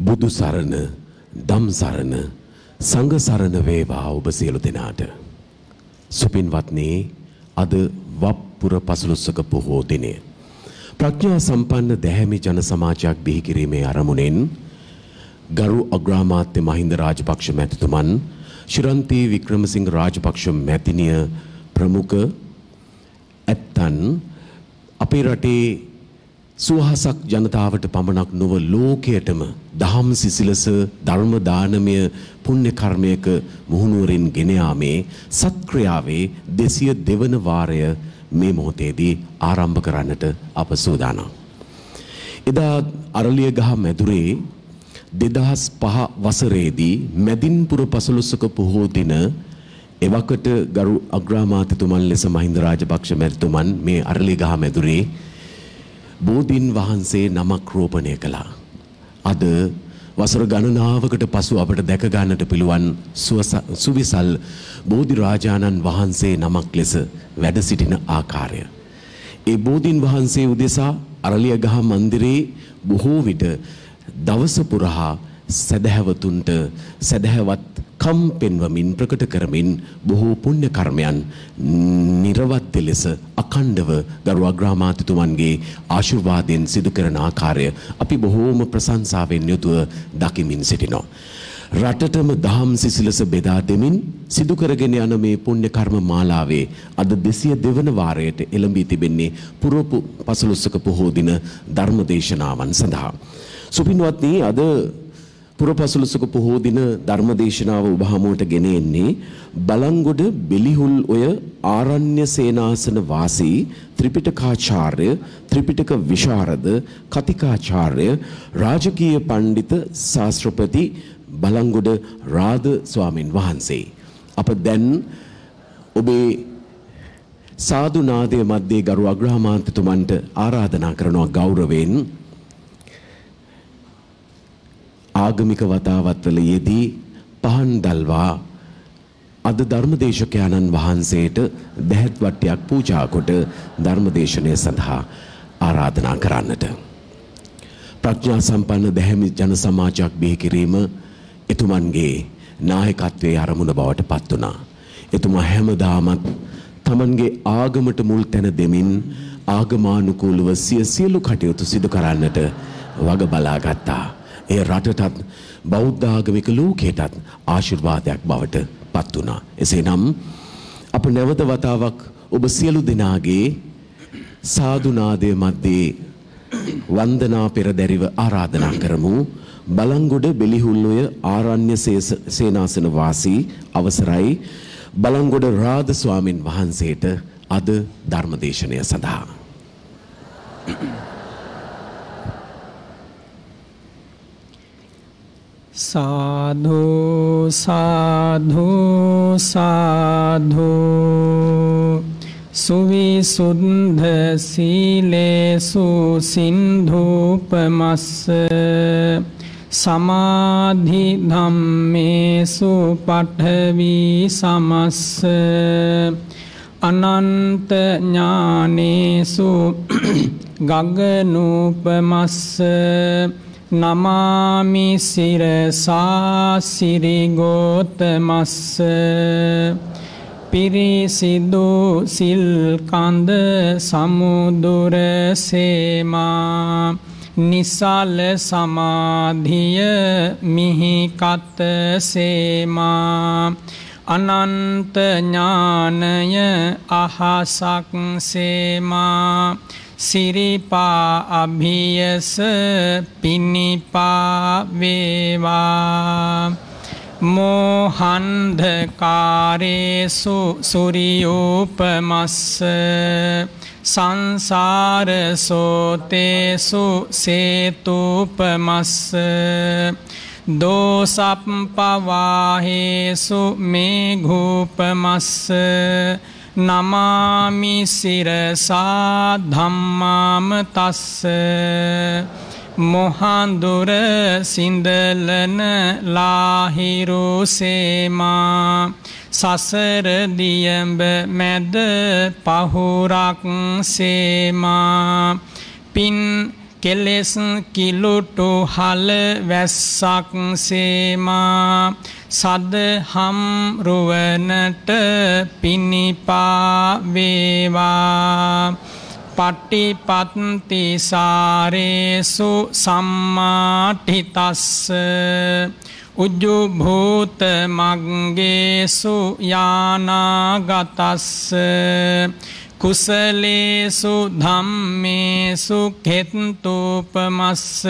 බුදු සරණ, ධම් සරණ, සංඝ සරණ වේවා ඔබ සියලු දෙනාට. සුපින්වත්නි, අද වප්පුර පසළොස්වක පොහෝ දිනය. ප්‍රඥා සම්පන්න දැහැමි ජන සමාජයක් බිහි කිරීමේ අරමුණෙන් ගරු අග්‍රාමාත්‍ය මහින්ද රාජපක්ෂ මැතිතුමන් ශිරන්ති වික්‍රමසිංහ රාජපක්ෂ මැතිනිය ප්‍රමුඛ ඇත්තන් අපේ රටේ සුවහසක් ජනතාවට පමණක් නොව ලෝකයටම දහම් සිසිලස ධර්ම දානමය පුණ්‍ය කර්මයක මුහුණුවරින් ගෙන යාමේ සත්ක්‍රියාවේ 202 වන වාරය මේ මොහොතේදී ආරම්භ කරන්නට අප සූදානම්. එදා අරලිය ගහ මැදුරේ 2005 වසරේදී මැදින්පුර පසළොස්වක පොහෝ දින එවකට ගරු අග්‍රාමාත්‍යතුමන් ලෙස මහින්ද රාජපක්ෂ මැතිතුමන් මේ අරලිය ගහ මැදුරේ බෝධින් වහන්සේ නමක් රෝපණය කළා. අද වසර ගණනාවකට පසු අපට දැක ගන්නට පිළුවන් සුවිසල් බෝධි රාජාණන් වහන්සේ නමක් ලෙස වැඩ සිටින ආකාරය. ඒ බෝධින් වහන්සේ උදෙසා අරලියගහ මන්දිරේ බොහෝ විට දවස පුරහා සැදැහැවතුන්ට සැදැහැවත් කම් පෙන්වමින් ප්‍රකට කරමින් බොහෝ පුණ්‍ය කර්මයන් නිර්වත්‍ය ලෙස අඛණ්ඩව ගරුවා ග්‍රාමාතිතුමන්ගේ ආශිර්වාදයෙන් සිදු කරන ආකාරය අපි බොහෝම ප්‍රශංසාවෙන් යුතුව දකිමින් සිටිනවා. රටටම දහම් සිසිලස බෙදා දෙමින් සිදු කරගෙන යන මේ පුණ්‍ය කර්ම මාලාවේ අද 202 වන වාරයට එළඹී තිබෙන්නේ පුරපු පසළොස්වක පොහෝ දින ධර්ම දේශනාවන් සඳහා. සුපින්වත්නි අද පුරපසළොස්වක පොහෝ දින ධර්මදේශනාව ඔබ හමුවට ගෙන එන්නේ බලන්ගොඩ බෙලිහුල් ඔය ආරණ්‍ය සේනාසන වාසී ත්‍රිපිටකාචාර්ය ත්‍රිපිටක විශාරද කතිකාචාර්ය රාජකීය පඬිත ශාස්ත්‍රපති බලන්ගොඩ රාද ස්වාමින් වහන්සේ අප දැන් ඔබේ සාදු නාදයේ මැද්දේ ගරු අග්‍රාමාත්‍යතුමන්ට ආරාධනා කරනවා ගෞරවයෙන් ආගමික වතාවත්වල යෙදී පහන් දල්වා අද ධර්මදේශකයන්න් වහන්සේට දැහැත් වට්ටියක් පූජා කොට ධර්මදේශනය සඳහා ආරාධනා කරන්නට ප්‍රඥා සම්පන්න දැහැමි ජන සමාජයක් බිහි කිරීම එතුමන්ගේ නායකත්වයේ අරමුණ බවට පත් වුණා. එතුමා හැමදාමත් තමන්ගේ ආගමට මුල් තැන දෙමින් ආගමානුකූලව සිය සියලු කටයුතු සිදු කරන්නට වග බලා ගත්තා. ඒ රටටත් බෞද්ධ ආගමික ලෝකයටත් ආශිර්වාදයක් බවට පත් වුණා. එසේනම් අප නැවත වතාවක් ඔබ සියලු දෙනාගේ සාදුනාදය මැද්දේ වන්දනා පෙරදැරිව ආරාධනා කරමු. බලංගොඩ බෙලිහුල්ලොය ආරණ්‍ය සේනාසන වාසී අවසරයි බලංගොඩ රාද ස්වාමින් වහන්සේට අද ධර්මදේශනය සඳහා Thank you. साधु साधु साधु සුවිසුද්ධ සීලේසු සින්ධූපමස්ස සමාධි ධම්මේසු පඨවි සමස්ස අනන්ත ඥානේසු ගගනූපමස්ස නමාමිසිරසාසිරිගෝතමස්ස පිරිසිදු සිල්කන්ද සමුදුරසේමා නිසල් සමාධිය මිහිකත සේමා අනන්ත ඥානය අහසක් සේමා සිරිපා අභියස පිනිපා වේවා මෝහන්ධකාරේසු සුරියූපමස්ස සංසාරසෝතේසු සේතුූපමස්ස දෝසප්පවාහේසු මේ ගූපමස්ස නමාමිසිරසා ධම්මාම තස්ස මොහන්දුර සිින්දලන ලාහිරුසේමා සසරදියඹ මැද පහුරක් සේමා පින් කෙලෙස් කිලුටු හල වැස්සක් සේමා සදහම් රුවනට පිණිපාවේවා පටිපත්තිසාරේසු සම්මාටිතස්ස උජ්ජුභූත මග්ගේසු යානාගතස්ස කුසලේසු ධම්මේසු කෙත්තූපමස්ස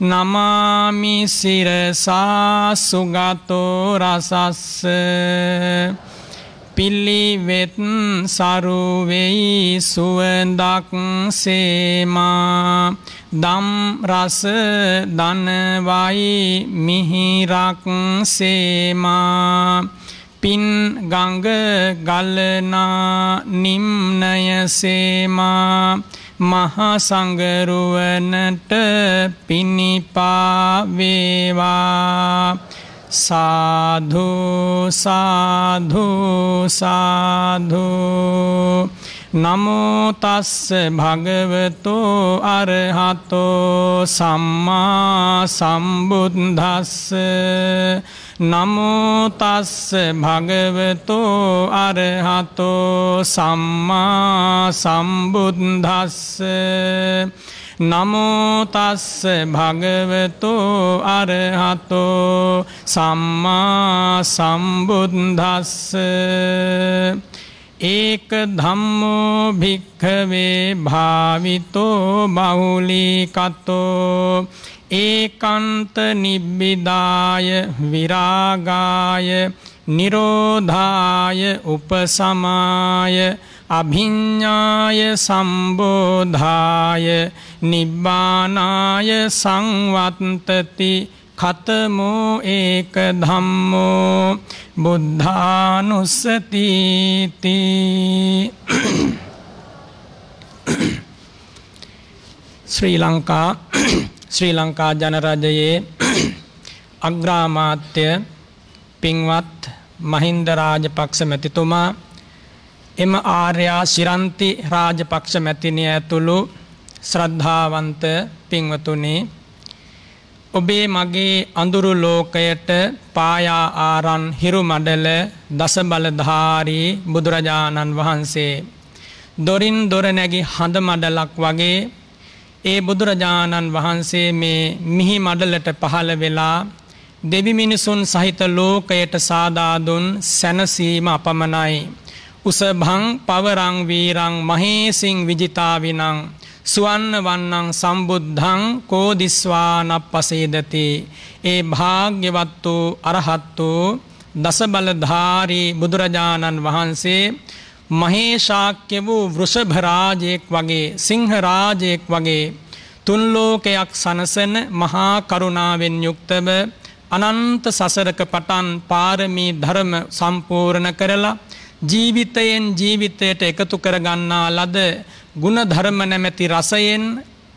නමාමිසිරසා සුගතෝ රසස්ස පිල්ලිවෙත් සරුවෙයි සුවඳක් සේමා දම් රස දනවයි මිහිරක් සේමා පින් ගංග ගලනා නිම්නය සේමා මහා සංගරුවනට පිණිපාවේවා සාධු සාධු සාධු නමෝතස්ස භගවතෝ අරහතෝ සම්මා සම්බුද්ධස්ස නමුතස්ස භගවතු අරහතෝ සම්මා සම්බුද්ධස්ස නමුතස්ස භගවතු අරහතෝ සම්මා සම්බුද්ධස්ස ඒක ධම්මෝ භික්ඛවේ භාවිතෝ බහුලී කතෝ ඒකන්ත නිබ්බිදාය විරාගාය නිරෝධාය උපසමාය අභිඤ්ඤාය සම්බෝධාය නිබ්බානාය සංවත්තති කතමෝ ඒක ධම්මෝ බුද්ධානුස්සතිති ශ්‍රී ලංකා ශ්‍රී ලංකා ජනරජයේ අග්‍රාමාත්‍ය පින්වත් මහින්ද රාජපක්ෂ මැතිතුමා එම ආර්යා ශිරන්ති රාජපක්ෂ මැතිණිය ඇතුළු ශ්‍රද්ධාවන්ත පින්වතුනි ඔබේ මගේ අඳුරු ලෝකයට පායා ආරන් හිරු මඩල දස බලධාරී බුදුරජාණන් වහන්සේ දොරින් දොර නැගි හඳ මඩලක් වගේ ඒ බුදුරජාණන් වහන්සේ මේ මිහි මඩලට පහළ වෙලා දෙවිමිනිසුන් සහිත ලෝකයට සාදාදුන් සැනසීම අපමණයි. උසභං පවරං වීරං මහේසිං විජිතාවිනං සුවන්න වන්නං සම්බුද්ධං කෝදිස්වානක් පසේදති. ඒ භාග්‍යවත් වූ අරහත් වූ දසබලධාරී බුදුරජාණන් වහන්සේ මහේශාක්‍ය වූ වෘෂභරාජයෙක් වගේ සිංහරාජයෙක් වගේ තුන් ලෝකයක් සනසන මහා කරුණාවෙන් යුක්තව අනන්ත සසරක පටන් පාරමී ධර්ම සම්පූර්ණ කරලා ජීවිතයෙන් ජීවිතයට එකතු කරගන්නා ලද ಗುಣධර්ම නැමැති රසයෙන්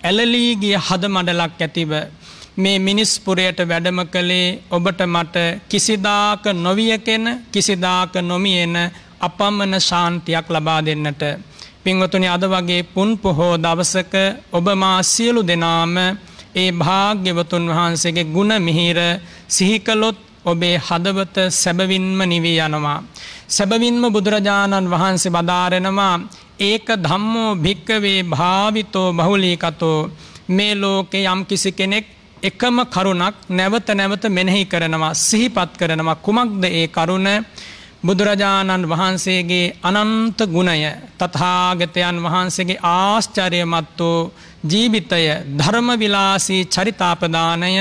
ඇලලී ගිය හදමඩලක් ඇතිව මේ මිනිස් පුරයට වැඩම කළේ ඔබට මට කිසිදාක නොවියකෙන කිසිදාක නොමියෙන අපමණ ශාන්තියක් ලබා දෙන්නට පින්වතුනි අද වගේ පුන් පොහෝ දවසක ඔබ මා සියලු දෙනාම ඒ භාග්‍යවතුන් වහන්සේගේ ගුණ මිහිර සිහිකලොත් ඔබේ හදවත සැබවින්ම නිවී යනවා. සැබවින්ම බුදුරජාණන් වහන්සේ බදාරෙනවා ඒක ධම්මෝ භික්කවේ භාවිතෝ බහුලීකතෝ මේ ලෝකේ යම් කිසි කෙනෙක් එකම කරුණක් නැවත නැවත මෙනෙහි කරනවා සිහිපත් කරනවා කුමක්ද ඒ කරුණ බුදුරජාණන් වහන්සේගේ අනන්ත ගුණය තථාගතයන් වහන්සේගේ ආශ්චර්යමත් වූ ජීවිතය ධර්මවිලාසී චරිතාපදානය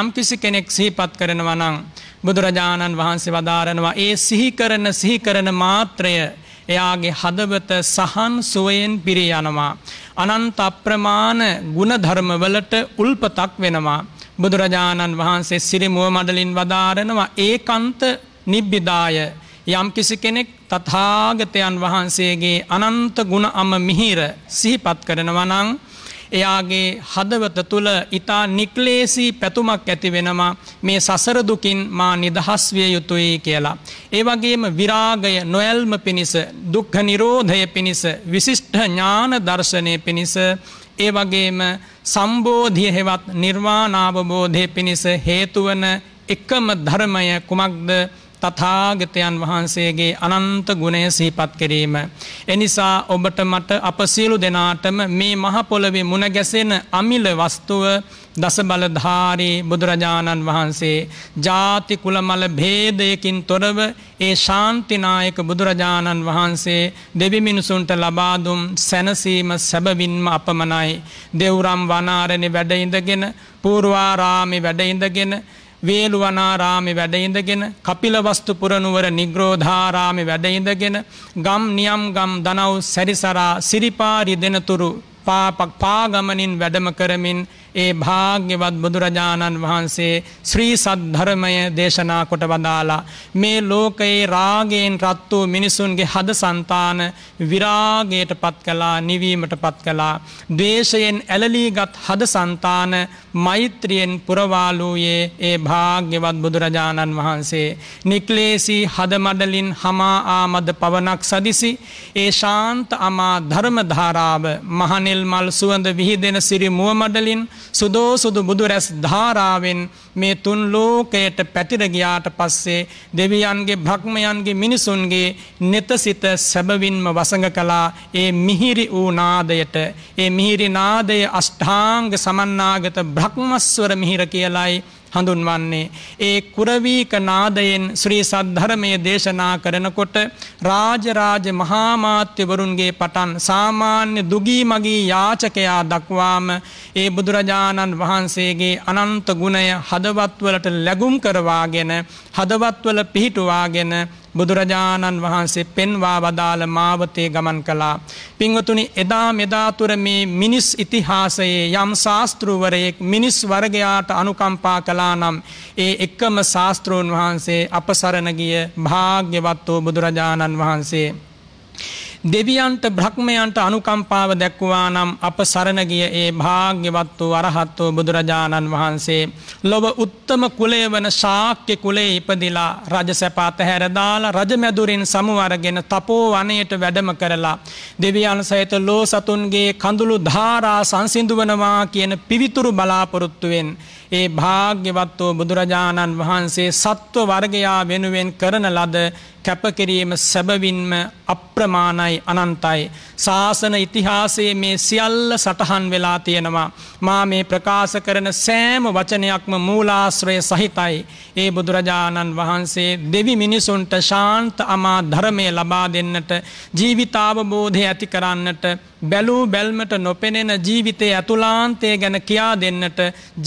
යම්කිසි කෙනෙක් සිහිපත් කරනවා නම් බුදුරජාණන් වහන්සේ වදාරනවා ඒ සිහි කරන සිහි කරන මාත්‍රය එයාගේ හදවත සහන් සුවයෙන් පිරී යනවා අනන්ත අප්‍රමාණ ಗುಣධර්මවලට උල්පතක් වෙනවා බුදුරජාණන් වහන්සේ සිරිමුව මඩලින් වදාරනවා ඒකන්ත නිබ්බිදාය යම්කිසි කෙනෙක් තථාගතයන් වහන්සේගේ අනන්ත ගුණ අම මිහිර සිහිපත් කරනවා නම් එයාගේ හදවත තුල ඊතා නික්ලේශී පැතුමක් ඇති වෙනවා මේ සසර දුකින් මා නිදහස් විය යුතුයි කියලා. ඒ වගේම විරාගය නොයල්ම පිණිස දුක්ඛ නිරෝධය පිණිස විශිෂ්ඨ ඥාන දර්ශනය පිණිස ඒ වගේම සම්බෝධිය හෙවත් නිර්වාණ අවබෝධය පිණිස හේතු වන එකම ධර්මය කුමක්ද තථාගතයන් වහන්සේගේ අනන්ත ගුණය සිහිපත් කිරීම. එනිසා ඔබට මට අප සියලු දෙනාටම මේ මහපොළවේ මුණ ගැසෙන අමිල වස්තුව දස බලධාරී බුදුරජාණන් වහන්සේ ජාති කුලමල භේදයකින් තොරව ඒ ශාන්තිනායක බුදුරජාණන් වහන්සේ දෙවි මිනිසුන්ට ලබාදුම් සැනසීම සැබවින්ම අපමණයි. දෙවුරම් වනාරණ වැඩඉඳගෙන පූර්වාරාමි වැඩඉඳගෙන වේළුවනාරාමි වැඩඉඳගෙන කපිලවස්තු පුරනුවර නිග්‍රෝධාරාමි වැඩඉඳගෙන ගම් නියම් ගම් දනව් සැරිසරා සිරිපාරි දෙනතුරු පාපක් පාගමනින් වැඩම කරමින් ඒ භාග්‍යවත් බුදුරජාණන් වහන්සේ ශ්‍රී සද්ධර්මය දේශනා කොට වදාලා මේ ලෝකයේ රාගයෙන් රත් වූ මිනිසුන්ගේ හද సంతාන විරාගයට පත් කළා නිවීමට පත් කළා ද්වේෂයෙන් ඇලලීගත් හද సంతාන මෛත්‍රියෙන් පුරවාලූයේ ඒ භාග්‍යවත් බුදුරජාණන් වහන්සේ නික්ලේශී හද මඩලින් hama ආමද පවනක් සදිසි ඒ ශාන්ත අමා ධර්ම ධාරාව මහනෙල් මල් සුවඳ විහිදෙන සිරි මුව මඩලින් සුදෝ සුදු බුදුරැස් ධාරාවෙන් මේ තුන් ලෝකයට පැතිරගයාට පස්සේ දෙවියන්ගේ භක්මයන්ගේ මිනිසුන්ගේ නෙතසිත සැබවින්ම වසඟ කලා ඒ මිහිරි වූ නාදයට ඒ මිහිරි නාදය අෂ්ඨාංග සමන්නාගත බ්‍රහ්මස්වර මිහිර කියලයි හඳුන්වන්නේ. ඒ කුරවීක නාදයෙන් ශ්‍රී සද්ධර්මය දේශනා කරනකොට රාජරාජ මහාමාත්‍යවරුන්ගේ පටන් සාමාන්‍ය දුගී මගී යාචකයා දක්වාම ඒ බුදුරජාණන් වහන්සේගේ අනන්ත ගුණය හදවත්වලට ලැගුම් කරවාගෙන හදවත්වල පිහිටුවාගෙන බුදුරජාණන් වහන්සේ පෙන්වා වදාළ මාවතේ ගමන් කළා. පිංවතුනි එදා මෙදාතුර මේ මිනිස් ඉතිහාසයේ යම් ශාස්තෘවරයෙක් මිනිස් වර්ගයාට අනුකම්පා කලා නම් ඒ එක්කම ශාස්තෘන් වහන්සේ අපසරණගිය භාග්‍යවත් වූ බුදුරජාණන් වහන්සේ. දෙවියන්ට බ්‍රහ්මයන්ට අනුකම්පාව දැක්වුවා නම් අප සරණ ගිය ඒ භාග්‍යවත් වූ අරහත් වූ බුදුරජාණන් වහන්සේ ලොව උත්තම කුලය වන ශාක්‍ය කුලේ ඉපදිලා රජ සැපාත හැර දාලා රජමැදුරින් සමුවරගෙන තපෝ වනයට වැඩම කරලා දෙවියන් සහිත ලෝ සතුන්ගේ කඳුළු ධාරා සංසිඳුවනවා කියන පිවිතුරු බලාපොරොත්තුවෙන් ඒ භාග්‍යවත් වූ බුදුරජාණන් වහන්සේ සත්ව වර්ගයා වෙනුවෙන් කරන ලද කැපකිරීම සැබවින්ම අප්‍රමාණයි අනන්තයි. ශාසන ඉතිහාසයේ මේ සියල්ල සටහන් වෙලා තියෙනවා. මා මේ ප්‍රකාශ කරන සෑම වචනයක්ම මූලාශ්‍රය සහිතයි. ඒ බුදුරජාණන් වහන්සේ දෙවි මිනිසුන්ට ශාන්ත අමා ධර්මය ලබා දෙන්නට ජීවිතාවබෝධය ඇති කරන්නට බැලූ බැල්මට නොපෙනෙන ජීවිතය ඇතුලාන්තය ගැන කියා දෙන්නට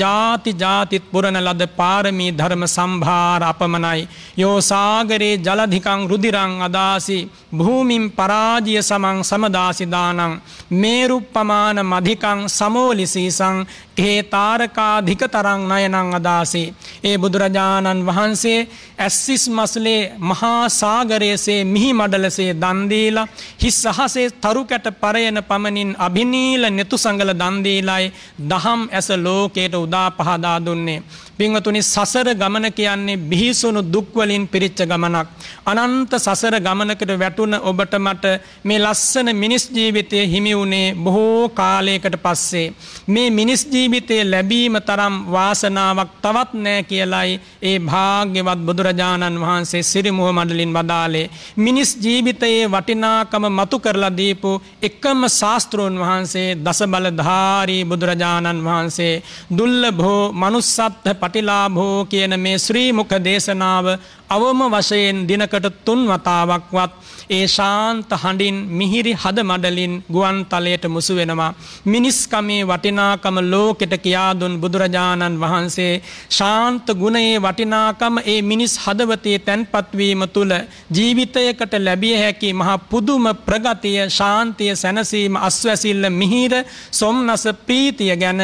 ජාති ජාතිත් පුරණ ලද පාරමී ධර්ම සම්භාර අපමණයි. යෝසාගරේ ජලධික ඒකං රුදිරං අදාසි භූමින් පරාජිය සමං සමදාසිදානං මේරුප්පමාන මධිකං සමෝලිසීසං හේ තාරකාධික තරං නයනං අදාසේ. ඒ බුදුරජාණන් වහන්සේ ඇස්සිස් මස්ලේ මහා සාගරයසේ මිහි මඩලසේ දන්දීලා හිස් සහසේ තරු කැට පරයන පමණින් අභිනීල නෙතු සඟල දන්දීලයි දහම් ඇස ලෝකයට උදා පහදා දුන්නේ. පිංවතුනි සසර ගමන කියන්නේ බිහිසුණු දුක්වලින් පිරිච්ච ගමනක්. අනන්ත සසර ගමනකට වැටුණ ඔබට මට මේ ලස්සන මිනිස් ජීවිතය හිමි වුණේ බොහෝ කාලයකට පස්සේ. මේ මිනිස් ජීවිතය ජීවිතේ ලැබීම තරම් වාසනාවක් තවත් නෑ කියලයි ඒ භාග්‍යවත් බුදුරජාණන් වහන්සේ සිරිමුව මඩලින් වදාලේ. මිනිස් ජීවිතයේ වටිනාකම මතු කරලා දීපු එකම ශාස්තෘන් වහන්සේ දසබල ධාරී බුදුරජාණන් වහන්සේ දුල්ල බෝ මනුස්සත්හ පටිලාභෝ කියන මේ ශ්‍රීමුක දේශනාව අවම වශයෙන් දිනකට තුන් වතාවක්වත් ඒ ශාන්ත හඬින් මිහිරි හද මඩලින් ගුවන් තලයට මුසු වෙනවා මිනිස්කමේ වටිනාකම ලෝකෙට කියා දුන් බුදුරජාණන් වහන්සේ ශාන්ත ගුණයේ වටිනාකම ඒ මිනිස් හදවතේ තැන්පත් වීම තුල ජීවිතයකට ලැබිය හැකි මහ පුදුම ප්‍රගතිය ශාන්තිය සැනසීම අස්වැසිල්ල මිහිර සොම්නස ප්‍රීතිය ගැන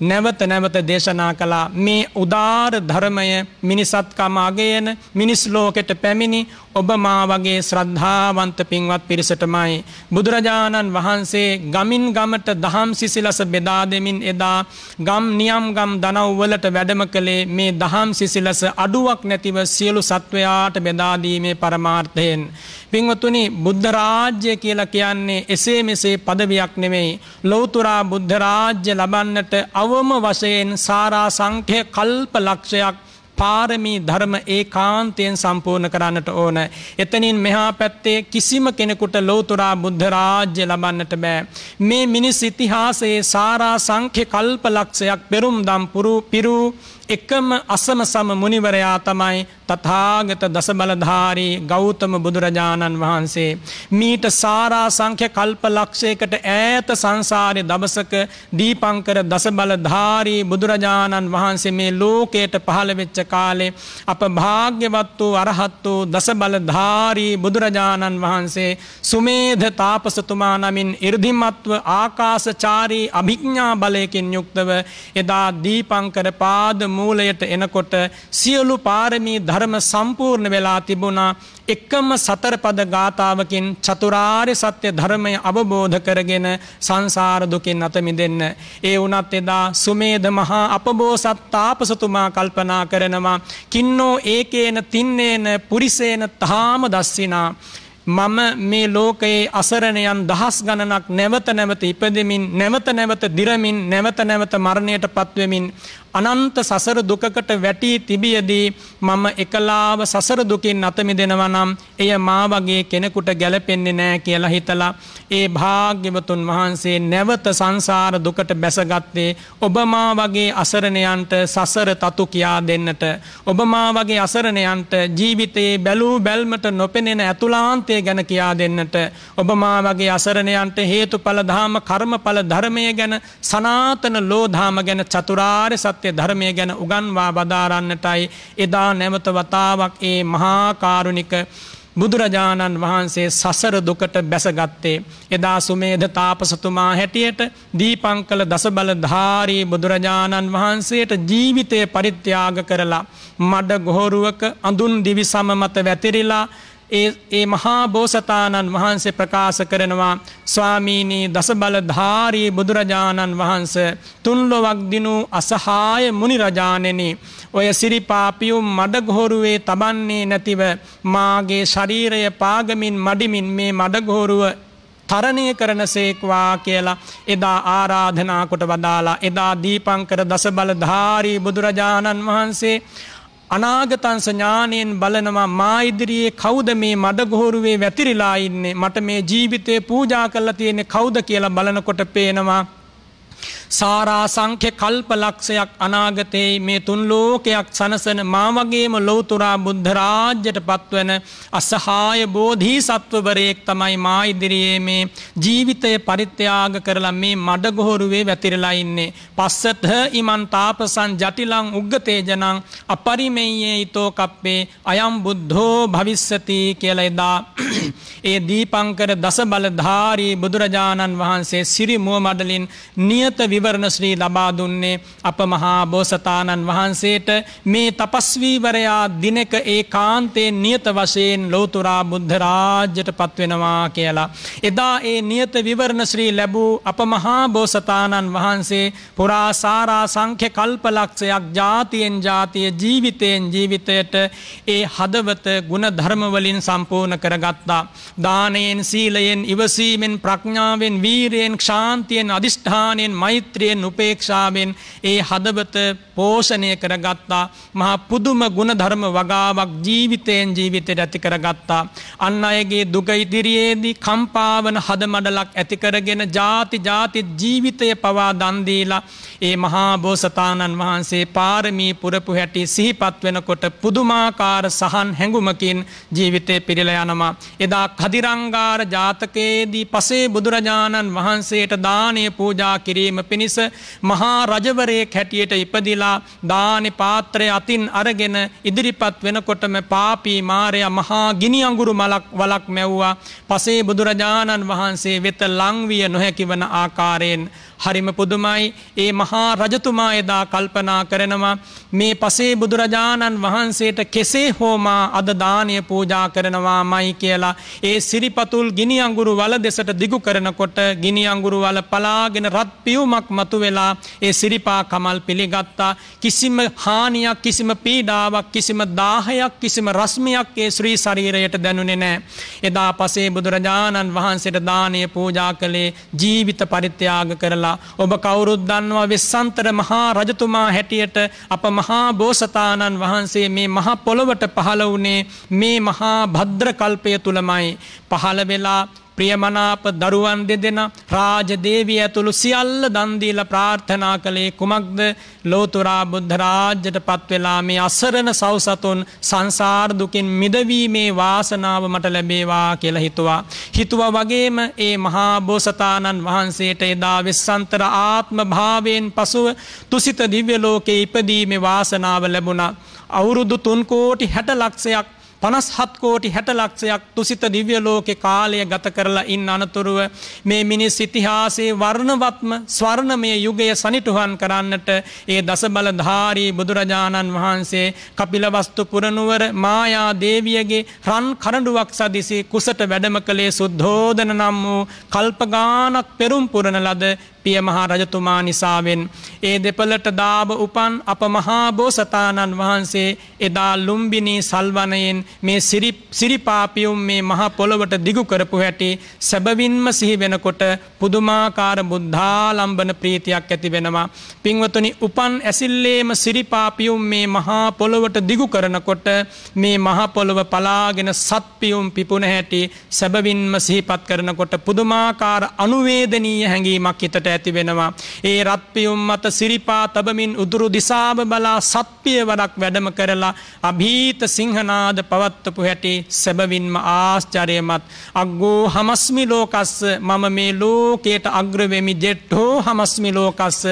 නැවත නැවත දේශනා කළා මේ උදාර ධර්මය මිනිසත්කම අගයන මිනිස් ලෝකෙට පැමිණි ඔබ මා වගේ ශ්‍රද්ධාවන්ත පින්වත් පිරිසටමයි බුදුරජාණන් වහන්සේ ගමින් ගමට දහම් සිසිලස බෙදා දෙමින් එදා ගම් නියම් ගම් දනව්වලට වැඩම කළේ මේ දහම් සිසිලස අඩුවක් නැතිව සියලු සත්වයාට බෙදා දීමේ පරමාර්ථයෙන් පින්වතුනි බුද්ධ රාජ්‍ය කියලා කියන්නේ එසේ මෙසේ පදවියක් නෙමෙයි ලෞතර බුද්ධ රාජ්‍ය ලබන්නට නවම වශයෙන් සාරා සංඛ්‍ය කල්ප ලක්ෂයක් පාරමී ධර්ම ඒකාන්තයෙන් සම්පූර්ණ කරන්නට ඕන. එතනින් මෙහා පැත්තේ කිසිම කෙනෙකුට ලෝතුරා බුද්ධ රාජ්‍ය ලබන්නට බෑ. මේ මිනිස් ඉතිහාසයේ සාරා සංඛ්‍ය කල්ප ලක්ෂයක් පෙරුම් දම් පුරු පිරු එකම අසම සම මුනිවරයා තමයි තථාගත දසබලධාරී ගෞතම බුදුරජාණන් වහන්සේ මීට සාරා සංඛ්‍ය කල්ප ලක්ෂයකට ඈත සංසාරේ දවසක දීපංකර දසබලධාරී බුදුරජාණන් වහන්සේ මේ ලෝකයට පහළ වෙච්ච කාලේ අප භාග්‍යවත් වූ අරහත් වූ දසබලධාරී බුදුරජාණන් වහන්සේ සුමේධ තාපසතුමා නමින් 이르දිමත්ව ආකාශචාරී අභිඥා බලයකින් යුක්තව එදා දීපංකර පාද මූලයට එනකොට සියලු පාරමී ධර්ම සම්පූර්ණ වෙලා තිබුණා එකම සතරපද ගාථාවකින් චතුරාර්ය සත්‍ය ධර්මය අවබෝධ කරගෙන සංසාර දුකින් අත මිදෙන්න. ඒ වුණත් එදා සුමේද මහා අපබෝසත් තාපසතුමා කල්පනා කරනවා කින්නෝ ඒකේන තින්නේන පුරිසේන තාම දස්සිනා මම මේ ලෝකයේ අසරණයන් දහස් ගණනක් නැවත නැවත ඉපදෙමින් නැවත නැවත දිරමින් නැවත නැවත මරණයට පත්වෙමින් අනන්ත සසර දුකකට වැටී තිබියදී මම එකලාව සසර දුකින් අතමි දෙනවා නම් එය මා වගේ කෙනෙකුට ගැලපෙන්නේ නෑ කියලා හිතලා ඒ භාග්‍යවතුන් වහන්සේ නැවත සංසාර දුකට බැසගත්තේ ඔබ මා වගේ අසරණයන්ට සසර තතු කියා දෙන්නට ඔබ මා වගේ අසරණයන්ට ජීවිතයේ බැලූ බැල්මට නොපෙනෙන ඇතුලාන්තය ගැන කියා දෙන්නට ඔබ මා වගේ අසරණයන්ට හේතුඵල ධාම කර්මඵල ධර්මය ගැන සනාතන ලෝධාම ගැන චතුරාර්ය සත්‍ය සත්‍ය ධර්මය ගැන උගන්වා බදාරන්නටයි එදා නැවත වතාවක් ඒ මහා කාරුණික බුදුරජාණන් වහන්සේ සසර දුකට බැසගත්තේ එදා සුමේධ තාපසතුමා හැටියට දීපංකල දසබල ධාරී බුදුරජාණන් වහන්සේට ජීවිතය පරිත්‍යාග කරලා මඩ ගොහොරුවක අඳුන් දිවි සම මත වැතිරිලා ඒ ඒ මහා බෝසතාණන් වහන්සේ ප්‍රකාශ කරනවා ස්වාමීනී දසබලධාරී බුදුරජාණන් වහන්ස තුන්ලොවක් දිනූ අසහාය මුනිරජාණෙනි ඔය සිරිපාපියුම් මඩගොහොරුවේ තබන්නේ නැතිව මාගේ ශරීරය පාගමින් මඩිමින් මේ මඩගොහොරුව තරණය කරනසේක්වා කියලා එදා ආරාධනා කොට වදාලා එදා දීපංකර දසබලධාරී බුදුරජාණන් වහන්සේ අනාගතංස ඥානයෙන් බලනවා මා ඉදිරියේ කවුද මේ මඩගොහරුවේ වැතිරිලා ඉන්නේ මට මේ ජීවිතේ පූජා කරලා තියෙන්නේ කවුද කියලා බලනකොට පේනවා සාරා සංඛ්‍ය කල්පලක්ෂයක් අනාගතයේ මේ තුන් ලෝකයක් සනසන මා වගේම ලෞතුරා බුද්ධ රාජ්‍යයට පත්වන අසහාය බෝධිසත්වවරයෙක් තමයි මා ඉදිරියේ මේ ජීවිතය පරිත්‍යාග කරලා මේ මඩගොහරුවේ වැතිරලා ඉන්නේ. පස්සත ඉමන් තාපසං ජටිලං උග්ගතේජනං අපරිමෙය්‍යේ ඊතෝ කප්පේ අයම් බුද්ධෝ භවිස්සති කියලා එදා ඒ දීපංකර දසබලධාරී බුදුරජාණන් වහන්සේ සිරි මුව මඩලින් නියත වි විවරණ ශ්‍රී ලබා දුන්නේ අප මහා බෝසතාණන් වහන්සේට මේ තපස්වීවරයා දිනක ඒකාන්තයෙන් නියත වශයෙන් ලෞතුරා බුද්ධ රාජ්‍යයට පත්වෙනවා කියලා. එදා ඒ නියත විවරණ ශ්‍රී ලැබූ අප මහා බෝසතාණන් වහන්සේ පුරාසාරා සංඛ්‍ය කල්පලක්ෂයක් ජාතියෙන් ජාතිය ජීවිතයෙන් ජීවිතයට ඒ හදවත ගුණ ධර්මවලින් සම්පූර්ණ කරගත්තා. දානයෙන් සීලයෙන් ඉවසීමෙන් ප්‍රඥාවෙන් වීරයෙන් ක්ෂාන්තියෙන් අධිෂ්ඨානයෙන් මෛත්‍ර මෛත්‍රියෙන් උපේක්ෂාවෙන් ඒ හදවත පෝෂණය කරගත්තා මහා පුදුම ගුණධර්ම වගාවක් ජීවිතයෙන් ජීවිතයට ඇති කරගත්තා. අන්න අයගේ දුක ඉදිරියේදී කම්පාවන හදමඩලක් ඇතිකරගෙන ජාති ජාති ජීවිතය පවා දන්දීලා ඒ මහා බෝසතාණන් වහන්සේ පාරමී පුරපු හැටි සිහිපත් වෙනකොට පුදුමාකාර සහන් හැඟුමකින් ජීවිතය පිරිල යනවා. එදා කදිරංගාර ජාතකයේදී පසේ බුදුරජාණන් වහන්සේට දානය පූජා කිරීම පිණිස මහා රජවරයෙක් හැටියට ඉපදිලා කියලා දානෙ පාත්‍රය අතින් අරගෙන ඉදිරිපත් වෙනකොටම පාපී මාරය මහා ගිනි අඟුරු මලක් වලක් මැව්වා පසේ බුදුරජාණන් වහන්සේ වෙත ලංවිය නොහැකිවන ආකාරයෙන් හරිම පුදුමයි ඒ මහා රජතුමා එදා කල්පනා කරනවා මේ පසේ බුදුරජාණන් වහන්සේට කෙසේ හෝමා අද දානය පූජා කරනවා මයි කියලා ඒ සිරිපතුල් ගිනි අඟුරු වල දෙසට දිගු කරනකොට ගිනි අඟුරු වල පලාගෙන රත් පියුමක් මතු වෙලා ඒ සිරිපා කමල් පිළිගත්තා කිසිම හානියක් කිසිම පීඩාවක් කිසිම දාහයක් කිසිම රස්මියක් ඒ ශ්‍රී ශරීරයට දැනුනේ නෑ එදා පසේ බුදුරජාණන් වහන්සේට දානය පූජා කළේ ජීවිත පරිත්‍යාග කරලා කියලා ඔබ කවුරුත් දන්නවා වෙස්සන්තර මහා රජතුමා හැටියට අප මහා බෝසතාණන් වහන්සේ මේ මහා පොළොවට පහළ වුණේ මේ මහා භද්‍ර කල්පය තුලමයි පහළ වෙලා ප්‍රියමනාප දරුවන් දෙදෙනා රාජදේවිය ඇතුළු සියල්ල දන් දීලා ප්‍රාර්ථනා කළේ කුමක්ද? ලෝතුරා බුද්ධ රාජ්‍යටපත් වෙලා මේ අසරණ සව්සතුන් සංසාර දුකින් මිදවීමේ වාසනාව මට ලැබේවා කියලා හිතුවා. හිතුවා වගේම ඒ මහා බෝසතාණන් වහන්සේට එදා විස්සන්තර ආත්ම භාවයෙන් පසුව තුසිත දිව්‍ය ලෝකේ ඉපදීමේ වාසනාව ලැබුණා. අවුරුදු 3 කෝටි 60 ලක්ෂයක් පනස් හත්කෝටි හැට ලක්ෂයක් තුසිත දිව්‍ය ලෝකෙ කාලය ගත කරලා ඉන්න අනතුරුව මේ මිනිස් ඉතිහාසේ වර්ණවත්ම ස්වර්ණමය යුගය සනිටුහන් කරන්නට ඒ දස බලධාරී බුදුරජාණන් වහන්සේ කපිලවස්තු පුරනුවර මායා දේවියගේ රන් කරඩුවක් සදිසි කුසට වැඩම කළේ සුද්ධෝදන නම් වූ කල්පගානක් පෙරුම් පුරණ ලද පිය මහරජතුමා නිසාවෙන් ඒ දෙපළට දාබ උපන් අප මහා බෝසතාණන් වහන්සේ එදා ලුම්බිනී සල්වනයෙන් මේ සිරිපාපියුම් මේ මහා පොළොවට දිගු කරපු හැටි සැබවින්ම සිහි වෙනකොට පුදුමාකාර බුද්ධාලම්බන ප්‍රීතියක් ඇති වෙනවා පින්වතුනි උපන් ඇසිල්ලේම සිරිපාපියුම් මේ මහා පොළොවට දිගු කරනකොට මේ මහා පොළොව පලාගෙන සත්පියුම් පිපුණ හැටි සැබවින්ම සිහිපත් කරනකොට පුදුමාකාර අනුවේදනීය හැඟීමක් හිතට ඇතිවෙනවා. ඒ රත්පියුම් මත සිරිපා තබමින් උදුරු දිසාම බලා සත්පිය වඩක් වැඩම කරලා අභීත සිංහනාද පවත්වපු හැටි සැබවින්ම ආශ්චරයමත්. අග්ගෝ හමස්මි ලෝකස්ස මම මේ ලෝකයට අග්‍රවෙමි ජෙට්ටෝ හමස්මි ලෝකස්ස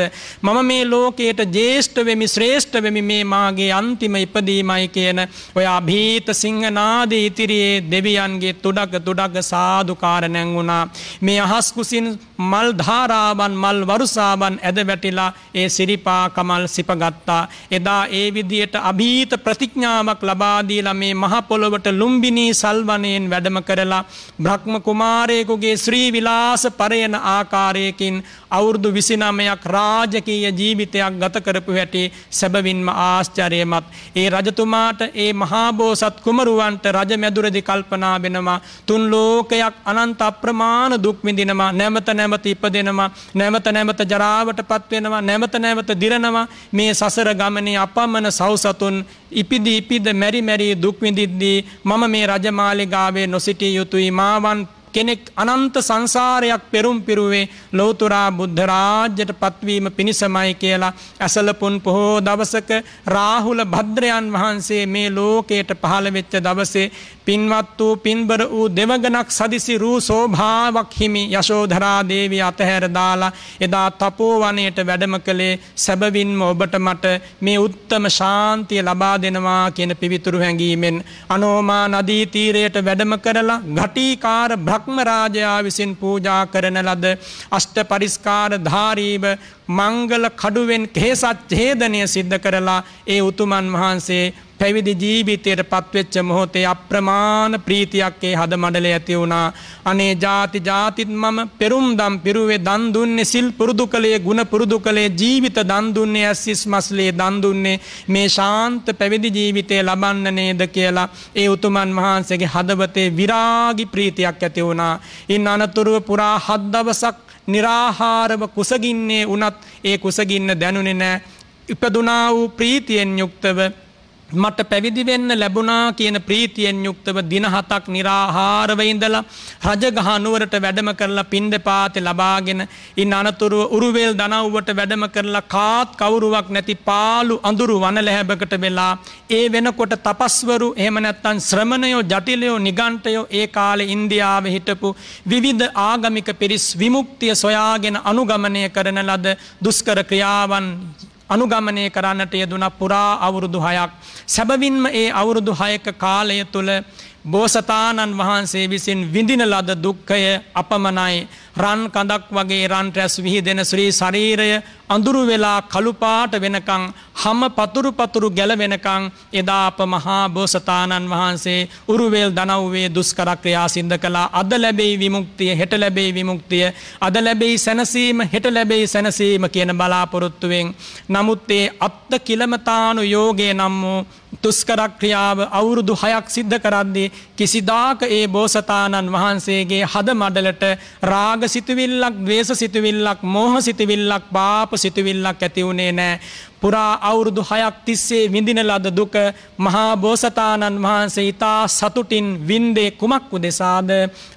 මම මේ ලෝකයට ජේෂ්ඨ වෙමි ශ්‍රේෂ්ඨ වෙමි මේ මාගේ අන්තිම ඉපදීමයි කියන ඔය අභීත සිංහනාද ඉතිරියේ දෙවියන්ගේ තුඩක තුඩක සාධකාරණැන් වුණා මේ අහස්කුසින් මල් ධාරාව වරුසාවන් මල් වරුසාවන් ඇද වැටිලා ඒ සිරිපා කමල් සිපගත්තා. එදා ඒ විදියට අභීත ප්‍රතිඥාවක් ලබාදීලා මේ මහපොළොවට ලුම්බිනී සල්වනයෙන් වැඩම කරලා බ්‍රහ්ම කුමාරයෙකුගේ ශ්‍රී විලාස පරයන ආකාරයකින් අවුරුදු විසිනමයක් රාජකීය ජීවිතයක් ගත කරපු හැටි සැබවින්ම ආශ්චර්යමත්. ඒ රජතුමාට ඒ මහාබෝසත් කුමරුවන්ට රජමැදුරදි කල්පනා වෙනවා. තුන් ලෝකයක් අනන්ත අප්‍රමාණ දුක් විඳිනවා නැමත නැමත ඉපදෙනවා නැමත නැමත ජරාවට පත්වෙනවා නැමත නැමත දිරනවා මේ සසර ගමනේ අපමණ සෞසතුන් ඉපිදි ඉපිද මැරි මැරී දුක් විඳිද්දී මම මේ රජමාලිගාවේ නොසිටිය යුතුයි මාවන් කෙනෙක් අනන්ත සංසාරයක් පෙරුම් පිරුවේ ලෝතුරා බුද්ධ රාජ්‍යයට පත්වීම පිණිසමයි කියලා ඇසලපුන් පොහෝ දවසක රාහුල භද්‍රයන් වහන්සේ මේ ලෝකයට පහළ වෙච්ච දවසේ පින්වත් වූ පින්බර වූ දෙවගණක් සදිසි රූ සෝභාවක් හිමි යශෝධරා දේවිය අතහැර දාලා එදා තපෝවනයට වැඩම කළේ සැබවින්ම ඔබට මට මේ උත්තම ශාන්තිය ලබා දෙනවා කියන පිවිතුරු හැඟීමෙන් අනෝමා නදී තීරයට වැඩම කරලා ඝටිකාර භක් බ්‍රහ්මරාජයා විසින් පූජා කරන ලද අෂ්ට පරිස්කාර ධාරීව මංගල කඩුවෙන් කේසත් ඡේදනය සිද්ධ කරලා ඒ උතුමන් වහන්සේ පැවිදි ජීවිතයට පත්වෙච්ච මොහොතේ අප්‍රමාණ ප්‍රීතියක් ඒ හද මඩලේ ඇති වුණා. අනේ ಜಾති ಜಾතිත් මම පෙරුම්දම් පිරුවේ දන් දුන්නේ සිල් පුරුදු කළේ ಗುಣ පුරුදු කළේ ජීවිත දන් දුන්නේ ඇස්සිස් මස්ලේ දන් දුන්නේ මේ ශාන්ත පැවිදි ජීවිතේ ලබන්න නේද කියලා ඒ උතුමන් වහන්සේගේ හදවතේ විරාගි ප්‍රීතියක් ඇති වුණා. ඉන් අනතුරුව පුරා හත් දවසක් निराහාරව කුසගින්නේ වුණත් ඒ කුසගින්න දැනුනේ නැහැ. ඉපදුනා වූ ප්‍රීතියෙන් යුක්තව මට පැවිදි වෙන්න ලැබුණා කියන ප්‍රීතියෙන් යුක්තව දින හතක් निराහාරව ඉඳලා රජගහ නුවරට වැඩම කරලා පින්දපාතේ ලබාගෙන ඉන් අනතුරුව උරුවේල් දනව්වට වැඩම කරලා කාත් කවුරුවක් නැති පාළු අඳුරු වනලැහැබකට වෙලා ඒ වෙනකොට තපස්වරු එහෙම නැත්නම් ශ්‍රමණයෝ ජටිලයෝ නිගණ්ඨයෝ ඒ කාලේ ඉන්දියාවේ හිටපු විවිධ ආගමික පිරිස් විමුක්තිය සොයාගෙන අනුගමනය කරන ලද දුෂ්කර ක්‍රියාවන් අනුගමනය කරන්නට යෙදුන පුරා අවුරුදු හයක්. සැබවින්ම ඒ අවුරුදු හයක කාලය තුළ බෝසතාණන් වහන්සේ විසින් විඳින ලද දුක්කය අපමණයි රන් කඳක් වගේ රන් රැස් විහිදෙන ශ්‍රී ශරීරය අඳුරු වෙලා කළුපාට වෙනකං හම පතුරු පතුරු ගැලවෙනකං එදාප මහා බෝසතාණන් වහන්සේ උරුවේල් දනව්වේ දුස්කරක්‍රියා සිද්ධ කළා අද ලැබෙයි විමුක්තිය හෙට ලැබෙයි විමුක්තිය අද ලැබෙයි සැනසීම හෙට ලැබෙයි සැනසීම කියන බලාපොරොත්තුවෙන් නමුත් ඒ අත්ත කිලමතානු යෝගය නම් වූ තුස්කරක්‍රියාව අවුරුදු හයක් සිද්ධ කරද්දී කිසිදාක ඒ බෝසතාණන් වහන්සේගේ හද මඩලට රාග සිතුවිල්ලක් ද්වේෂ සිතුවිල්ලක් මෝහ සිතුවිල්ලක් පාප සිතුවිල්ලක් ඇති වුණේ නෑ පුරා අවුරුදු හයක් තිස්සේ විඳින ලද දුක මහා බෝසතාණන් වහන්සේ ඉතා සතුටින් වින්දේ කුමක් උදෙසාද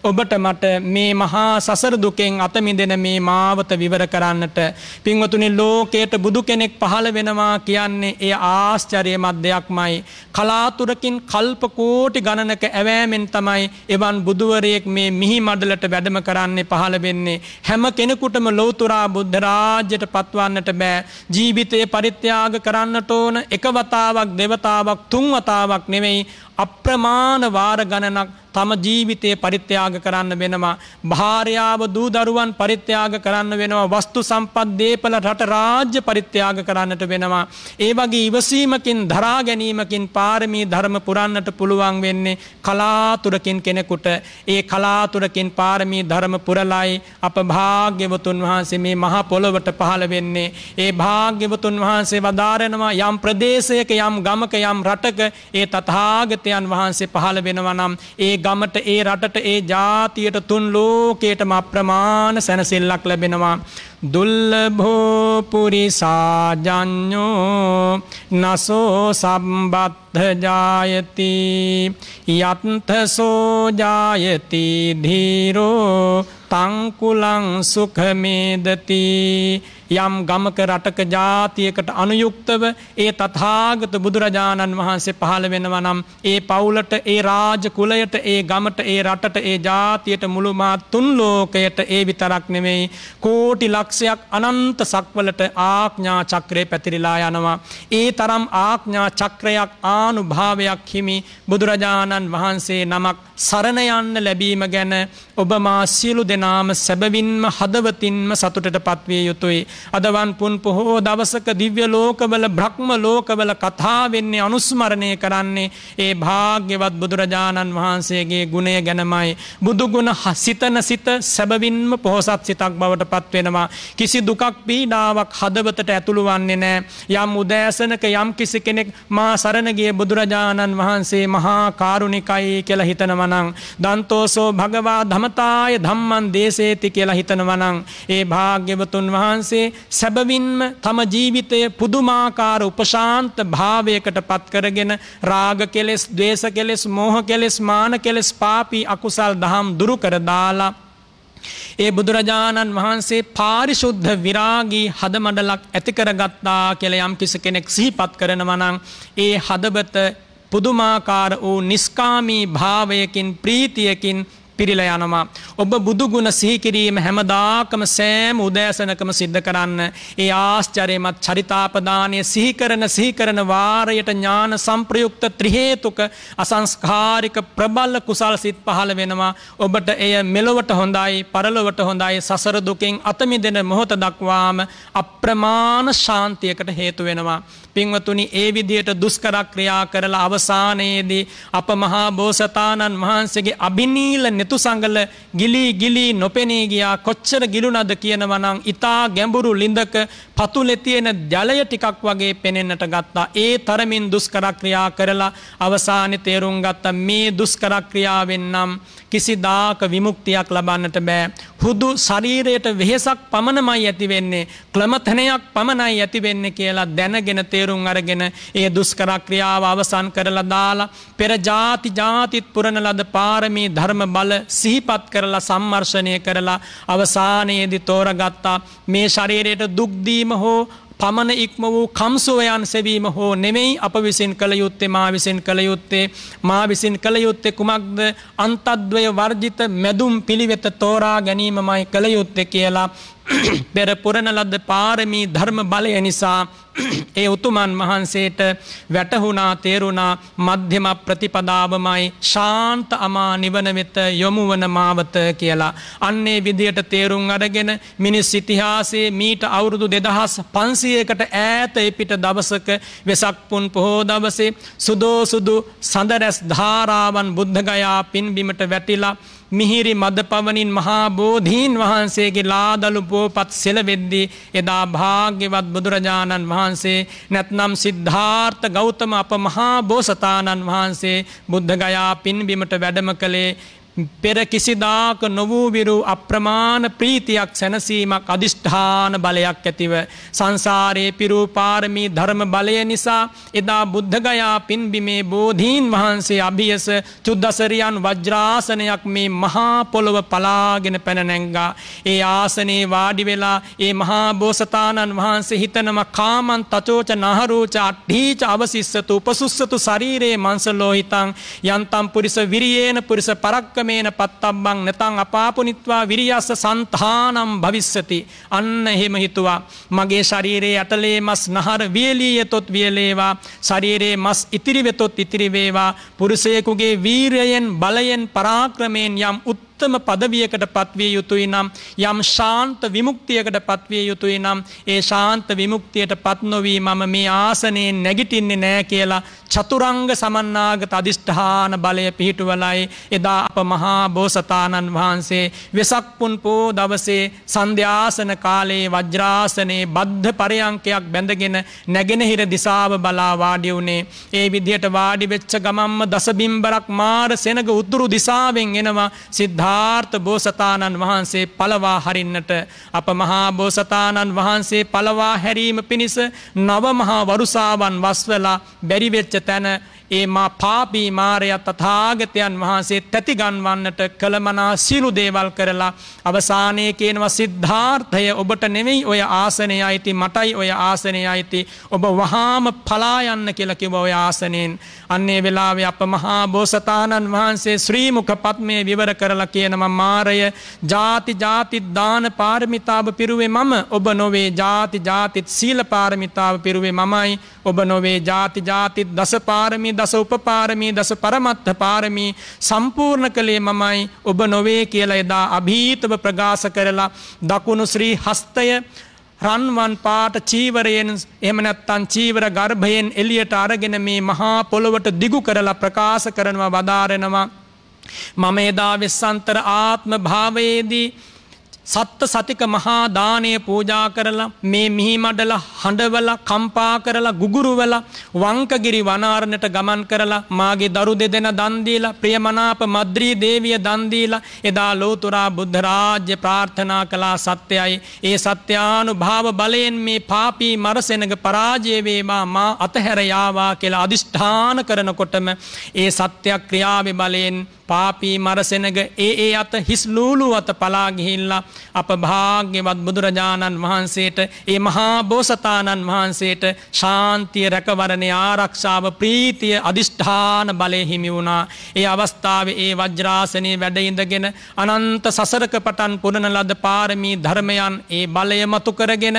ඔබට මට මේ මහා සසර දුකෙන් අතමිදෙන මේ මාවත විවර කරන්නට පින්වතුනි ලෝකයට බුදු කෙනෙක් පහළ වෙනවා කියන්නේ ඒ ආශ්චර්යමත් දෙයක්මයි කලාතුරකින් කල්ප කෝටි ගණනක ඇවෑමෙන් තමයි එවන් බුදුවරයෙක් මේ මිහි මඩලට වැඩම කරන්නේ පහළ වෙන්නේ හැම කෙනෙකුටම ලෞතුරා බුද්ධ රාජ්‍යයට පත්වන්නට බෑ ජීවිතයේ පරිත්‍යාග පරිත්‍යාග කරන්නට ඕන එක වතාවක් දෙවතාවක් තුන් වතාවක් නෙවෙයි අප්‍රමාණ වාර ගණනක් තම ජීවිතය පරිත්‍යාග කරන්න වෙනවා. භාරයාාව දූදරුවන් පරිත්‍යාග කරන්න වෙනවා වස්තු සම්පත්දේපල රට රාජ්‍ය පරිත්‍යාග කරන්නට වෙනවා. ඒ වගේ ඉවසීමකින් දරා ගැනීමකින් පාරමී ධර්ම පුරන්නට පුළුවන් වෙන්නේ කලාතුරකින් කෙනෙකුට ඒ කලාතුරකින් පාරමී ධර්ම පුරලයි අප භාග්‍යවතුන් වහන්සේ මේ මහා පොළොවට පහළ වෙන්නේ. ඒ භාග්‍යවතුන් වහන්සේ වදාරෙනවා යම් ප්‍රදේශයක යම් ගමක යම් රටක ඒ තතාගතයන් වහන්සේ පහළ වෙනවා නම් ඒ ගමට ඒ රටට ඒ ජාතියට තුන් ලෝකයටම අප්‍රමාණ සැනසෙල්ලක් ලැබෙනවා. දුල්ලභෝපුරිසාජඥෝ නසෝ සම්බත්ධජායති යත්ථසෝජායති ධීරෝ තංකුලං සුඛමේදති යම් ගමක රටක ජාතියකට අනුයුක්තව ඒ තථාගත බුදුරජාණන් වහන්සේ පහළ වෙනවා නම් ඒ පවුලට ඒ රාජ කුලයට ඒ ගමට ඒ රටට ඒ ජාතියට මුළු මහත් තුන් ලෝකයට ඒ විතරක් නෙමෙයි කෝටි ලක්ෂයක් අනන්ත සක්වලට ආඥා චක්‍රය පැතිරිලා යනවා ඒ තරම් ආඥා චක්‍රයක් ආනුභාවයක් හිමි බුදුරජාණන් වහන්සේ නමක් සරණ යන්න ලැබීම ගැන ඔබ මා සියලු දෙනාම සැබවින්ම හදවතින්ම සතුටට පත්විය යුතුයි. අදවන් පුන් පොහෝ දවසක දිව්‍ය ලෝකවල බ්‍රහ්ම ලෝකවල කතා වෙන්නේ අනුස්මරණය කරන්නේ ඒ භාග්‍යවත් බුදුරජාණන් වහන්සේගේ ගුණය ගැනමයි. බුදුගුණ හසිතන සිත සැබවින්ම පොහොසත් සිතක් බවට පත්වෙනවා. කිසි දුකක් පීඩාවක් හදවතට ඇතුළු වන්නේ නෑ. යම් උදෑසනක යම් කිසි කෙනෙක් මා සරණගේ බුදුරජාණන් වහන්සේ මහා කාරුණිකයි කියලා හිතනවනං. දන්තෝසෝ භගවා ධම සමතාය ධම්මන් දේශේති කියලා හිතනවනං ඒ භාග්‍යවතුන් වහන්සේ සැබවින්ම තම ජීවිතය පුදුමාකාර උපශාන්ත භාවයකට පත්කරගෙන රාග කෙලෙස් දේශ කෙලෙස් මෝහ කෙලෙස් මාන කෙලෙස් පාපී අකුසල් දහම් දුරු කර දාලා ඒ බුදුරජාණන් වහන්සේ පාරිශුද්ධ විරාගී හදමඩලක් ඇති කරගත්තා කියලා යම් කිසි කෙනෙක් සිහිපත් කරනවා නම් ඒ හදවත පුදුමාකාර වූ නිස්කාමී භාවයකින් ප්‍රීතියකින් පිරිල යනවා. ඔබ බුදුගුණ සිහිකිරීම හැමදාකම සෑම් උදෑසනකම සිද්ධ කරන්න. ඒ ආශ්චරයමත් චරිතාපදානය සිහිකරන සිහිකරන වාරයට ඥාන සම්ප්‍රයුක්ත ත්‍රිහේතුක අසංස්කාරික ප්‍රබල්ල කුසල් සිත් පහළ වෙනවා. ඔබට එය මෙලොවට හොඳයි පරලොවට හොඳයි සසර දුකෙන් අතමි දෙන මොහොත දක්වාම අප්‍රමාණ ශාන්තියකට හේතු වෙනවා. පින්වතුනි ඒ විදියට දුෂ්කර ක්‍රියා කරලා අවසානයේදී අප මහා බෝසතාණන් වහන්සේගේ අබිනීල නිතුසඟල ගිලී ගිලී නොපෙනී ගියා කොච්චර ගිලුණද කියනවා නම් ඊතා ගැඹුරු ලිඳක පතුලේ තියෙන ජලය ටිකක් වගේ පෙනෙන්නට ගත්තා ඒ තරමින් දුෂ්කර ක්‍රියා කරලා අවසානයේ තේරුම් ගත්ත මේ දුෂ්කර ක්‍රියාවෙන් නම් කිසිදාක විමුක්තියක් ලබන්නට බෑ. හුදු ශරීරයට වෙහෙසක් පමණමයි ඇතිවෙන්නේ. ක්‍රමතනයක් පමණයි ඇතිවෙන්නේ කියලා දැනගෙන තේරුම් අරගෙන ඒ දුස්කර ක්‍රියාව අවසන් කරලා දාලා පෙර ಜಾති ಜಾතිත් පුරන ලද පාරමී ධර්ම බල සිහිපත් කරලා සම්මර්ෂණය කරලා අවසානයේදී තෝරගත්තා මේ ශරීරයට දුක් දීම හෝ පමණ ඉක්ම වූ කම්සුවයන් සෙවීම හෝ නෙමෙයි අප විසින් කළ යුත්තේ මා විසින් කළ යුත්තේ මා විසින් කළ යුත්තේ කුමක්ද අන්තද්වය වර්ජිත මැදුම් පිළිවෙත තෝරා ගැනීමමයි කළ යුත්තේ කියලා පෙර පුරණ ලද්ද පාරමී ධර්ම බලය නිසා ඒ උතුමන් වහන්සේට වැටහුණා තේරුණා මධ්‍යම ප්‍රතිපදාවමයි ශාන්ත අමා නිවන වෙත යොමු වන මාවත කියලා. අන්නේ විදියට තේරුම් අරගෙන මිනිස් ඉතිහාසයේ මීට අවුරුදු 2500කට ඈත පිට දවසක වෙසක් පුන් පොහෝ දවසේ සුදෝසුදු සඳරැස් ධාරාවන් බුද්ධගයා පින්බිමට වැටිලා මිහිරි මද පවනින් මහා බෝධීන් වහන්සේගේ ලාදලු පෝපත් සෙලවෙද්දී එදා භාග්‍යවත් බුදුරජාණන් වහන්සේ නැත්නම් සිද්ධාර්ථ ගෞතම අප මහා බෝසතාණන් වහන්සේ බුද්ධගයා පින්බිමට වැඩම කළේ පෙර කිසිදාක නොවූවිරු අප්‍රමාණ ප්‍රීතියක් සැනසීමක් අධිෂ්ඨාන බලයක් ඇතිව සංසාරයේ පිරූ පාරමී ධර්ම බලය නිසා එදා බුද්ධගයා පින්බිමේ බෝධීන් වහන්සේ අභියස චුද්දසරියන් වජ්‍රාසනයක් මේ මහා පොළොව පලාගෙන පැනනැංගා ඒ ආසනයේ වාඩි වෙලා ඒ මහා බෝසතාණන් වහන්සේ හිතනම කාමන් තචෝච නහරෝච අට්ඨීච අවසිස්සතු උපසුස්සතු ශරීරේ මංසලෝහිතං යන්තම් පුරිස විරියේන පුරිස පරක්කම ධම්මේන පත්තබ්බං නැතං අපාපුනිත්වා විරියස්ස సంతානම් භවිස්සති අන්න එහෙම හිතුවා මගේ ශරීරයේ අතලේ මස් නහර වියලී යතොත් වියලේවා ශරීරයේ මස් ඉතිරි වෙතොත් ඉතිරි වේවා පුරුෂයෙකුගේ වීරයෙන් බලයෙන් පරාක්‍රමයෙන් යම් උත් උත්තම පදවියකට පත්විය යුතුයි නම් යම් ශාන්ත විමුක්තියකට පත්විය යුතුයි නම් ඒ ශාන්ත විමුක්තියට පත් නොවී මම මේ ආසනයේ නැගිටින්නේ නෑ කියලා චතුරංග සමන්නාගත අධිෂ්ඨාන බලය පිහිටුවලයි එදා අප මහා බෝසතාණන් වහන්සේ වෙසක් පුන් පෝ දවසේ සන්ධ්‍යාසන කාලයේ වජ්‍රාසනයේ බද්ධ පරයන්කයක් බැඳගෙන නැගෙනහිර දිසාව බලා වාඩි වුණේ ඒ විදිහට වාඩි වෙච්ච ගමම්ම දසබිම්බරක් මාර සෙනග උතුරු දිසාවෙන් එනවා සිද්ධා යථාර්ථ බෝසතාණන් වහන්සේ පලවා හරින්නට අප මහා බෝසතාණන් වහන්සේ පලවා හැරීම පිණිස නවමහා වරුසාවන් වස්වලා බැරිවෙච්ච තැන ඒ මා පාපී මාරය තථාගතයන් වහන්සේ තැතිගන්වන්නට කළමනා සිලු දේවල් කරලා අවසානයේ කියනවා සිද්ධාර්ථය ඔබට නෙවෙයි ඔය ආසනය අයිති මටයි ඔය ආසනය අයිති ඔබ වහාම පලා යන්න කියලා කිව්වා ඔය ආසනෙන් අන්නේ වෙලාවේ අප මහා බෝසතාණන් වහන්සේ ශ්‍රී මුඛ පත්මේ විවර කරලා කියනවා මාරය ಜಾති ಜಾති දාන පාරමිතාව පිරුවේ මම ඔබ නොවේ ಜಾති ಜಾතිත් සීල පාරමිතාව පිරුවේ මමයි ඔබ නොවේ ಜಾති ಜಾති දස පාරමි දස උපපාරමී දස පරමත්ත පාරමී සම්පූර්ණ කළේ මමයි ඔබ නොවේ කියලා එදා අභීතව ප්‍රකාශ කරලා දකුණු ශ්‍රී හස්තය රන්වන් පාට චීවරයෙන් එහෙම නැත්නම් චීවර ගර්භයෙන් එළියට අරගෙන මේ මහා පොළොවට දිගු කරලා ප්‍රකාශ කරනවා වදාරනවා මම එදා වෙස්සන්තර ආත්ම භාවයේදී සත්ත සතික මහා දානය පූජා කරලා මේ මිහිමඩල හඬවල කම්පා කරලා ගුගුරුවල වංකගිරි වනාරණයට ගමන් කරලා මාගේ දරු දෙදෙන දන් දීලා ප්‍රියමනාප මද්රී දේවිය දන් දීලා එදා ලෝතුරා බුද්ධ රාජ්‍ය ප්‍රාර්ථනා කළා සත්‍යයයි ඒ සත්‍යානුභාව බලයෙන් මේ පාපී මරසෙනග පරාජය වේවා මා අතහැර යාවා කියලා අදිෂ්ඨාන කරනකොටම ඒ සත්‍ය ක්‍රියාවේ බලයෙන් පාපී මරසෙනග ඒ ඒ අත හිස් ලූලු අත පලා ගිහිල්ලා අප භාග්‍යවත් බුදුරජාණන් වහන්සේට ඒ මහා බෝසතාණන් වහන්සේට ශාන්තිය රැකවරණය ආරක්ෂාව ප්‍රීතිය අධිෂ්ඨාන බලය හිමි වුණා. ඒ අවස්ථාවේ ඒ වජ්‍රාසනයේ වැඩඉඳගෙන අනන්ත සසරක පටන් පුරණ ලද පාරමී ධර්මයන් ඒ බලය මතු කරගෙන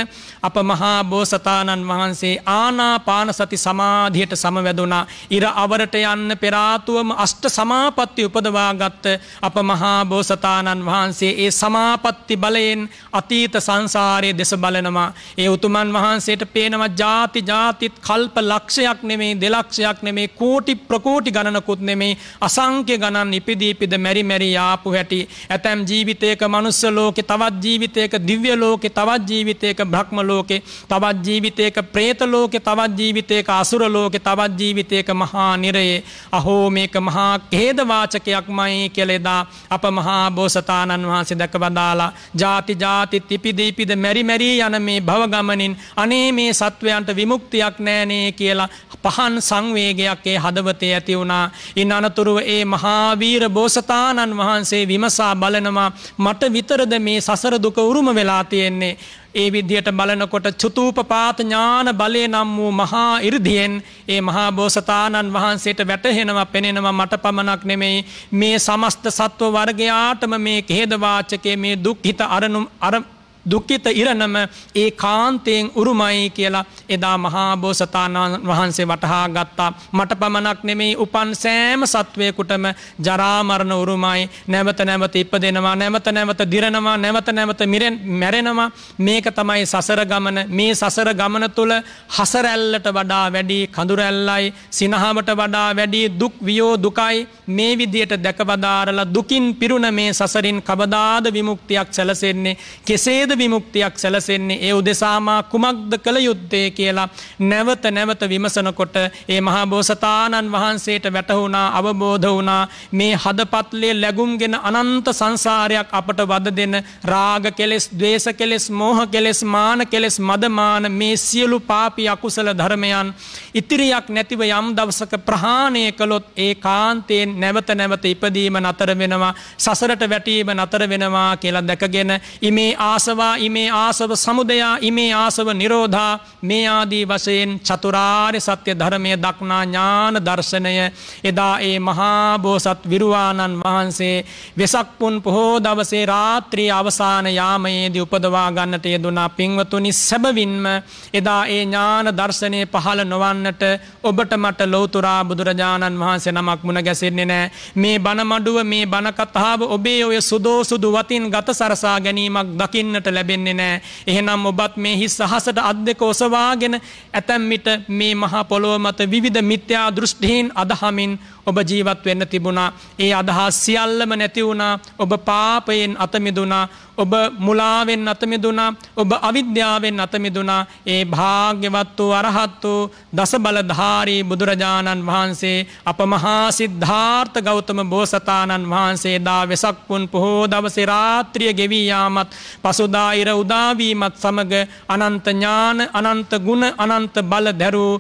අප මහා බෝසතාණන් වහන්සේ ආනාපාන සති සමාධියට සමවැදුණා. ඉර අවරට යන්න පෙරාතුවම අෂ්ට සමාපත්ති උපදවාගත්ත අප මහා බෝසතාණන් වහන්සේ ඒ සමාපත්ති ශක්ති බලයෙන් අතීත සංසාරයේ දෙස බලනවා. ඒ උතුමන් වහන්සේට පේනවා ಜಾති ಜಾතිත් කල්ප ලක්ෂයක් නෙමේ දෙලක්ෂයක් නෙමේ කෝටි ප්‍රකෝටි ගණනකුත් නෙමේ අසංඛ්‍ය ගණන් ඉපිදී පිද මෙරි මෙරි ආපු හැටි. ඇතැම් ජීවිතයක මනුස්ස ලෝකේ තවත් ජීවිතයක දිව්‍ය ලෝකේ තවත් ජීවිතයක බ්‍රහ්ම ලෝකේ තවත් ජීවිතයක പ്രേත ලෝකේ තවත් ජීවිතයක අසුර ලෝකේ තවත් ජීවිතයක මහා නිරයේ අහෝ මේක මහා ඛේද වාචකයක්මයි කියලා එදා අප මහා බෝසතාණන් වහන්සේ දැක වදාලා ජාති ජාති තිපිදීපිද මැරිමැරී යන මේ භවගමනින් අනේ මේ සත්වයන්ට විමුක්තියක් නෑනේ කියලා පහන් සංවේගයක් ඒ හදවතේ ඇති වුණා. ඉන් අනතුරුව ඒ මහාවීර බෝසතාණන් වහන්සේ විමසා බලනවා මට විතරද මේ සසර දුක උරුම වෙලා තියෙන්නේ. ඒ විදියට බලනකොට චුතූපපාත ඥාන බලය නම් වූ මහා ඉර්ධියෙන් ඒ මහා බෝසතාණන් වහන්සේට වැටහෙනවා පෙනෙනවා මට පමණක් නෙමෙයි මේ සමස්ත සත්ව වර්ගයාටම මේ කේද වාචකයේ මේ දුක්ඛිත අරණු දුක්කිත ඉරණම ඒ කාන්තයෙන් උරුමයි කියලා එදා මහාබෝසතාණන් වහන්සේ වටහා ගත්තා. මට පමණක් නෙමෙයි උපන් සෑම සත්වයකුටම ජරාමරණ උරුමයි නැවත නැවත ඉපදෙනවා නැවත නැවත දිරනවා නැවත නැවත මැරෙනවා මේක තමයි සසර ගමන මේ සසර ගමන තුළ හසරැල්ලට වඩා වැඩි කඳුරැල්ලයි සිනහාවට වඩා වැඩි දුක් වියෝ දුකයි මේ විදියට දැකවදාරලා දුකින් පිරුණ මේ සසරින් කවදාද විමුක්තියක් සැලසෙන්නේ කෙසේද වේද විමුක්තියක් සැලසෙන්නේ ඒ උදෙසාමා කුමක්ද කළ යුත්තේ කියලා නැවත නැවත විමසනකොට ඒ මහා බෝසතාණන් වහන්සේට වැටහුණා අවබෝධ වුණා මේ හදපත්ලේ ලැබුම්ගෙන අනන්ත සංසාරයක් අපට වද දෙන රාග කෙලෙස් ද්වේෂ කෙලෙස් මෝහ කෙලෙස් මාන කෙලෙස් මදමාන මේ සියලු පාපී අකුසල ධර්මයන් ඉතිරියක් නැතිව යම් දවසක ප්‍රහාණය කළොත් ඒ කාන්තයෙන් නැවත නැවත ඉපදීම නතර වෙනවා සසරට වැටීම නතර වෙනවා කියලා දැකගෙන ඉමේ ආසව තණ්හාවා ඉමේ ආසව සමුදයා ඉමේ ආසව නිරෝධා මේ ආදී වශයෙන් චතුරාර්ය සත්‍ය ධර්මය දක්නා ඥාන දර්ශනය එදා ඒ මහා බෝසත් විරුවාණන් වහන්සේ වෙසක් පුන් පොහෝ දවසේ රාත්‍රී අවසාන යාමයේදී උපදවා ගන්නට යෙදුනා පින්වතුනි සැබවින්ම එදා ඒ ඥාන දර්ශනය පහළ නොවන්නට ඔබට මට ලෞතුරා බුදුරජාණන් වහන්සේ නමක් මුණ ගැසෙන්නේ නැහැ මේ බණමඩුව මේ බණ කතාව ඔබේ ඔය සුදෝසුදු වතින් ගත සරසා ගැනීමක් දකින්නට ඔබට ලැබෙන්නේ නෑ. එහෙනම් ඔබත් මේ හිස් සහසට අත් දෙක ඔසවාගෙන ඇතැම් විට මේ මහා පොළොව මත විවිධ මිත්‍යා දෘෂ්ටිහින් අදහමින් ඔබ ජීවත් වෙන්න තිබුණා. ඒ අදහස් සියල්ලම නැති වුණා. ඔබ පාපයෙන් අත මිදුණා. ඔබ මුලාවෙන් අතමිදුනා ඔබ අවිද්‍යාවෙන් අතමිදුනා ඒ භාග්‍යවත් වූ අරහත් වූ දස බලධාරී බුදුරජාණන් වහන්සේ අප මහා සිද්ධාර්ථ ගෞතම බෝසතාණන් වහන්සේ දා වෙසක් පුන් පොහෝ දවසේ රාත්‍රිය ගෙවී යාමත් පසුදා ඉර උදාවීමත් සමග අනන්ත ඥාන අනන්ත ගුණ අනන්ත බල දැරූ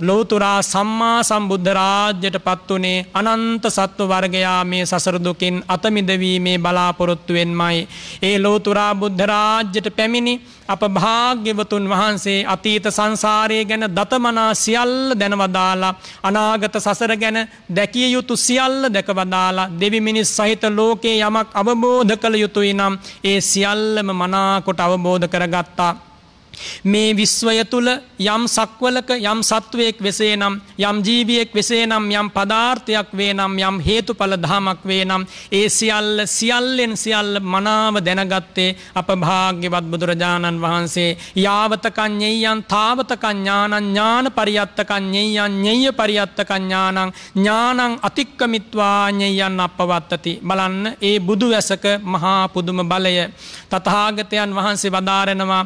ලෝතුරා සම්මා සම්බුද්ධ රාජ්‍යයට පත් වුණේ අනන්ත සත්ව වර්ගයා මේ සසර දුකින් අත මිදවීමේ බලාපොරොත්තු වෙන්මයි. ඒ ලෝතුරා බුද්ධ රාජ්‍යයට පැමිණි අප භාග්‍යවතුන් වහන්සේ අතීත සංසාරයේ ගැන දතමනා සියල්ල දැනවදාලා අනාගත සසර ගැන දැකිය යුතු සියල්ල දැකවදාලා දෙවි මිනිස් සහිත ලෝකේ යමක් අවබෝධ කළ යුතුයි නම් ඒ සියල්ලම මනාකොට අවබෝධ කරගත්තා. මේ විශ්වය තුල යම් සක්වලක යම් සත්වයක් වෙසේ නම් යම් ජීවියෙක් වෙසේ නම් යම් පදාර්ථයක් වේ නම් යම් හේතුඵල ධමයක් වේ නම් ඒ සියල්ල සියල්ලෙන් සියල්ල මනාව දැනගත්තේ අප භාග්‍යවත් බුදුරජාණන් වහන්සේ යාවතකඤ්ඤයන් තාවතකඤ්ඤානං ඥාන පරියත්තකඤ්ඤයන් ඤය පරියත්තකඤ්ඤානං ඥානං අතික්කමිත්වා ඤයන් අපවත්තති බලන්න ඒ බුදු වැසක මහා පුදුම බලය තථාගතයන් වහන්සේ වදාරනවා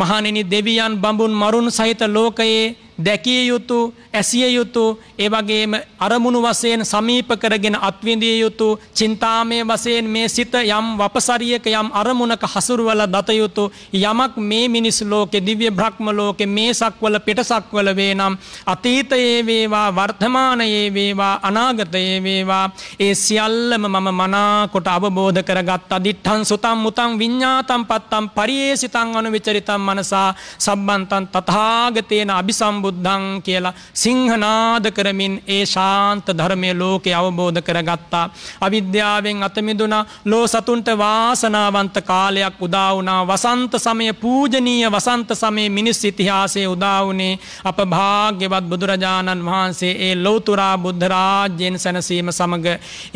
මහණෙනි දෙවියන් බඹුන් මරුන් සහිත ලෝකයේ දැකිය යුතු ඇසිය යුතු ඒවගේම අරමුණු වසයෙන් සමීප කරගෙන අත්විඳිය යුතු චින්තාමය වසයෙන් මේ සිත යම් වපසරියක යම් අරමුණක හසුරුවල දතයුතු යමක් මේ මිනිස් ලෝකෙ දිව්‍ය බ්‍රහ්ම ලෝකෙ මේ සක්වල පිටසක්වල වේ නම් අතීතයේ වේවා වර්තමානයේ වේවා අනාගතයේ වේවා ඒ සියල්ලම මම මනාකොට අවබෝධ කරගත් අදිට්ඨං සුතං මුතං විඤ්ඤාතං පත්තං පරියේසිතං අනුවිචරිතං මනසා සම්බන්තං තථාගතේන අபிසම්බ සම්බුද්ධං කියලා සිංහනාද කරමින් ඒ ශාන්ත ධර්මය ලෝකෙ අවබෝධ කරගත්තා. අවිද්‍යාවෙන් අතමිදුනා ලෝ සතුන්ට වාසනාවන්ත කාලයක් උදාවනා වසන්ත සමය පූජනීය වසන්ත සමේ මිනිස් ඉතිහාසේ උදාවනේ අප භාග්‍යවත් බුදුරජාණන් වහන්සේ ඒ ලෝතුරා බුද්ධරාජ්‍යයෙන් සැනසීම සමඟ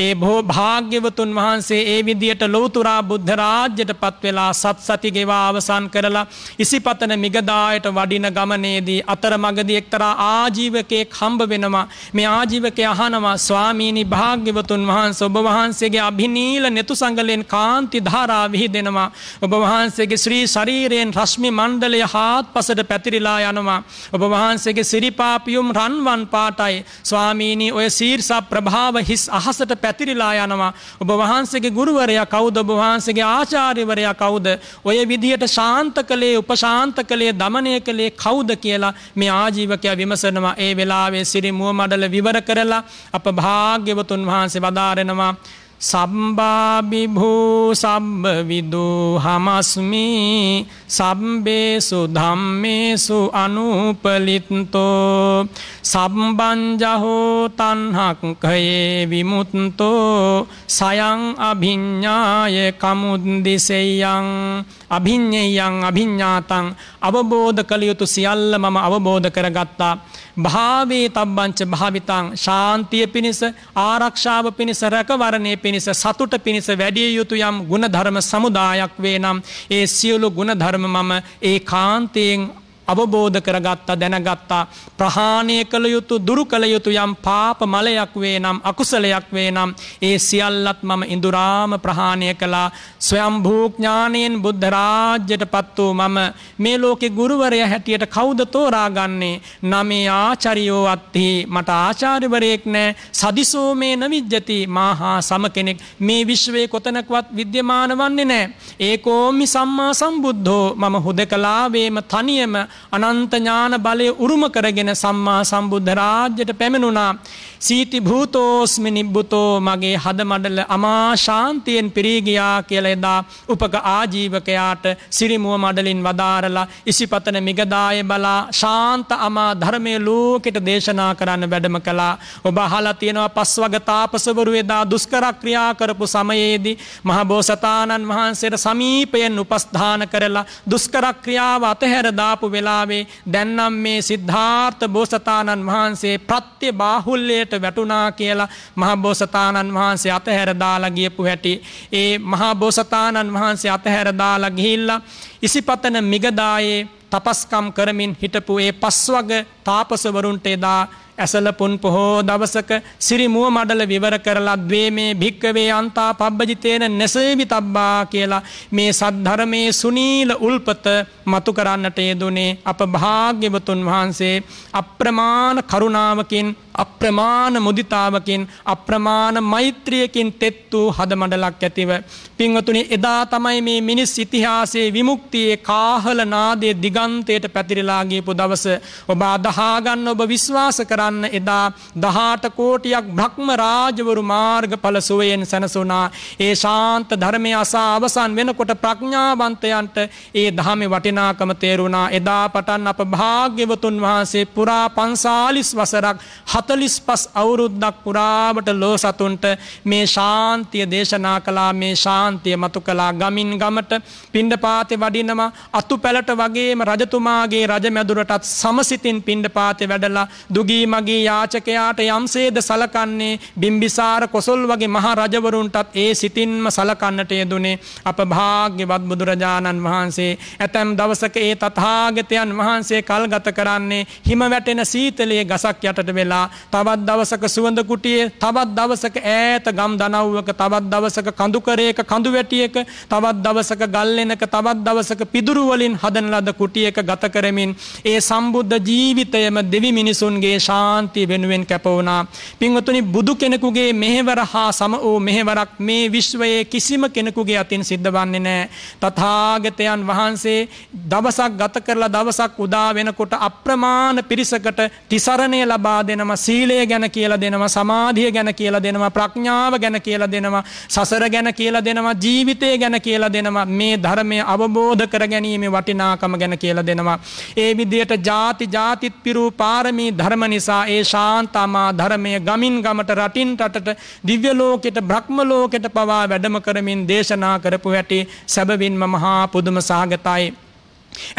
ඒ බෝ භාග්‍යවතුන් වහන්සේ ඒ විදියට ලෝතුරා බුද්ධරාජ්‍යට පත්වෙලා සත් සතිගෙවා අවසන් කරලා ඉසිපතන මිගදායට වඩින ගමනේදී අතරමඟ ළඟදී එක්තරා ආජීවකයෙක් හම්බ වෙනවා. මේ ආජීවකයා අහනවා ස්වාමීනි භාග්‍යවතුන් වහන්සේ ඔබ වහන්සේගේ අභිනීල නෙතු සංගලෙන් කාන්ති ධාරා විහිදෙනවා. ඔබ වහන්සේගේ ශ්‍රී ශරීරයෙන් රශ්මි මණ්ඩලය හාත්පසට පැතිරිලා යනවා. ඔබ වහන්සේගේ සිරිපාපියුම් රන්වන් පාටයි. ස්වාමීනි ඔය ශීර්ෂ ප්‍රභාව හිස් අහසට පැතිරිලා යනවා. ඔබ වහන්සේගේ ගුරුවරයා කවුද? ඔබ වහන්සේගේ ආචාර්යවරයා කවුද? ඔය විදිහට ශාන්ත කළේ උපශාන්ත කළේ දමනය කළේ කවුද කියලා මේ ආ ආජීවකයා විමසනවා ඒ වෙලාවේ සිරි මුව මඩල විවර කරලා අප භාග්‍යවතුන් වහන්සේ වදාරෙනවා සම්බාබිභූ සබ්බ විදූ හමස්මි සම්බේසු ධම්මේසු අනුපලිත්තෝ සම්බංජහෝ තන්හක්කයේ විමුත්තෝ සයං අභිඤ්ඥාය කමුද්දිසෙයං අභිඤ්ඤයං අභිඤ්ඤාතං අවබෝධ කළ යුතු සියල්ල මම අවබෝධ කරගත්තා. භාවේ තබ්බංච භාවිතං ශාන්තිය පිණිස ආරක්ෂාව පිණිස රැකවරණය පිණිස සතුට පිණිස වැඩිය යුතු යම් ගුණධර්ම සමුදායක් වේ නම් ඒ සියලු ගුණධර්ම මම ඒ කාන්තයෙන් අවබෝධ කරගත්තා දැනගත්තා ප්‍රහාණය කළ යුතු දුරු කළ යුතු යම් පාප මලයක් වේ නම් අකුසලයක් වේ නම් ඒ සියල්ලත් මම ඉඳුරාම ප්‍රහාණය කළා ස්වයම්භූඥානයෙන් බුද්ධරාජ්‍යයට පත් වූ මම මේ ලෝකෙ ගුරුවරය හැටියට කෞද තෝරාගන්නේ නමේ ආචරියෝ අත්හි මට ආචාර්යවරයෙක් නෑ සදිසෝ මේ නවිද්‍යති මාහා සම කෙනෙක් මේ විශ්වය කොතනකවත් විද්‍යමාන වන්නේ නෑ ඒකෝමි සම්මා සම්බුද්ධෝ මම හුද කලාවේම තනියම අනන්ත ඥාන බලය උරුම කරගෙන සම්මා සම්බුද්ධ රාජ්‍යයට පැමිණුණා. සීති භූතෝස්මි නිබ්බුතෝ මගේ හද මඩල අමා ශාන්තියෙන් පිරීගියා කියලා එදා උපක ආජීවකයාට සිරිමුව මඩලින් වදාරලා ඉසිපතන මිගදාය බලා ශාන්ත අමා ධර්මය ලෝකෙට දේශනා කරන්න වැඩම කළා ඔබ අහලා තියෙනවා පස්වග තාපසවරු එදා දුෂ්කර ක්‍රියා කරපු සමයේදී මහබෝසතාණන් වහන්සේට සමීපයෙන් උපස්ථාන කරලා දුෂ්කර ක්‍රියාව අතහැර දාපු වෙලාවේ දැන්නම් මේ සිද්ධාර්ථ බෝසතාණන් වහන්සේ ප්‍රත්‍ය බාහුල්‍යයට උඩට වැටුණා කියලා මහබෝසතාණන් වහන්සේ අතහැර දාලා ගියපු හැටි ඒ මහබෝසතාණන් වහන්සේ අතහැර දාලා ගිහිල්ලා ඉසිපතන මිගදායේ තපස්කම් කරමින් හිටපු ඒ පස්වග තාපසවරුන්ට එදා ඇසල පුන් පොහෝ දවසක සිරිමුව මඩල විවර කරලා ද්වේමේ භික්කවේ අන්තා පබ්බජිතේන නැසේවි තබ්බා කියලා මේ සද්ධර්මයේ සුනීල උල්පත මතු කරන්නට යෙදුනේ අප භාග්‍යවතුන් වහන්සේ අප්‍රමාණ කරුණාවකින් අප්‍රමාණ මුදිතාවකින් අප්‍රමාණ මෛත්‍රියකින් තෙත් වූ හදමඩලක් ඇතිව. පිංවතුනි එදා තමයි මේ මිනිස් ඉතිහාසේ විමුක්තියේ කාහල නාදේ දිගන්තයට පැතිරිලාගේපු දවස. ඔබ අදහාගන්න ඔබ විශ්වාස කරන්න එදා දහාට කෝටියක් බ්‍රහ්ම රාජවරු මාර්ග පලසුවයෙන් සැනසුනා. ඒ ශාන්ත ධර්මය අසා අවසන් වෙනකොට ප්‍රඥාවන්තයන්ට ඒ දහමි වටිනාකම තේරුණා එදා පටන් අප භාග්‍යවතුන් වහන්සේ පුරා පන්සාලිස් වසරක් හ හතලිස් පස් අවුරුද්දක් පුරාවට ලෝ සතුන්ට මේ ශාන්තිය දේශනා කලා මේ ශාන්තිය මතු කලා ගමින් ගමට පිණ්ඩ පාතය වඩිනම අතු පැලට වගේම රජතුමාගේ රජමැදුරටත් සමසිතින් පිණ්ඩ පාතය වැඩලා දුගී මගේ යාචකයාට යම්සේද සලකන්නේ බිම්බිසාර කොසොල් වගේ මහා රජවරුන්ටත් ඒ සිතින්ම සලකන්නට යෙදුනේ අප භාග්‍යවත් බුදුරජාණන් වහන්සේ ඇතැම් දවසක ඒ තතාගතයන් වහන්සේ කල්ගත කරන්නේ හිම වැටෙන සීතලයේ ගසක් යටට වෙලා තවත් දවසක සුවඳ කුටියේ තවත් දවසක ඈත ගම් දනව්වක තවත් දවසක කඳුකරයක කඳු වැටියක තවත් දවසක ගල්ලෙනක තවත් දවසක පිදුරු වලින් හදන ලද කුටියක ගත කරමින් ඒ සම්බුද්ධ ජීවිතයම දෙවි මිනිසුන්ගේ ශාන්තිය වෙනුවෙන් කැප වුණා. පින්වතුනි බුදු කෙනෙකුගේ මෙහෙවර හා සම වූ මෙහෙවරක් මේ විශ්වයේ කිසිම කෙනෙකුගේ අතින් සිද්ධ වන්නේ නැහැ. තථාගතයන් වහන්සේ දවසක් ගත කරලා දවසක් උදා වෙනකොට අප්‍රමාණ පිරිසකට තිසරණය ලබා දෙනම සීලය ගැන කියලා දෙනවා සමාධිය ගැන කියලා දෙනවා ප්‍රඥාව ගැන කියලා දෙනවා සසර ගැන කියලා දෙනවා ජීවිතය ගැන කියලා දෙනවා මේ ධර්මය අවබෝධ කර ගැනීමේ වටිනාකම ගැන කියලා දෙනවා ඒ විදියට ಜಾති ಜಾතිත් පිරූ පාරමී ධර්ම නිසා ඒ ශාන්තමා ධර්මය ගමින් ගමට රටින් රටට දිව්‍ය ලෝකෙට බ්‍රහ්ම ලෝකෙට පවා වැඩම කරමින් දේශනා කරපු හැටි සැබවින්ම මහා පුදුම සාගතයි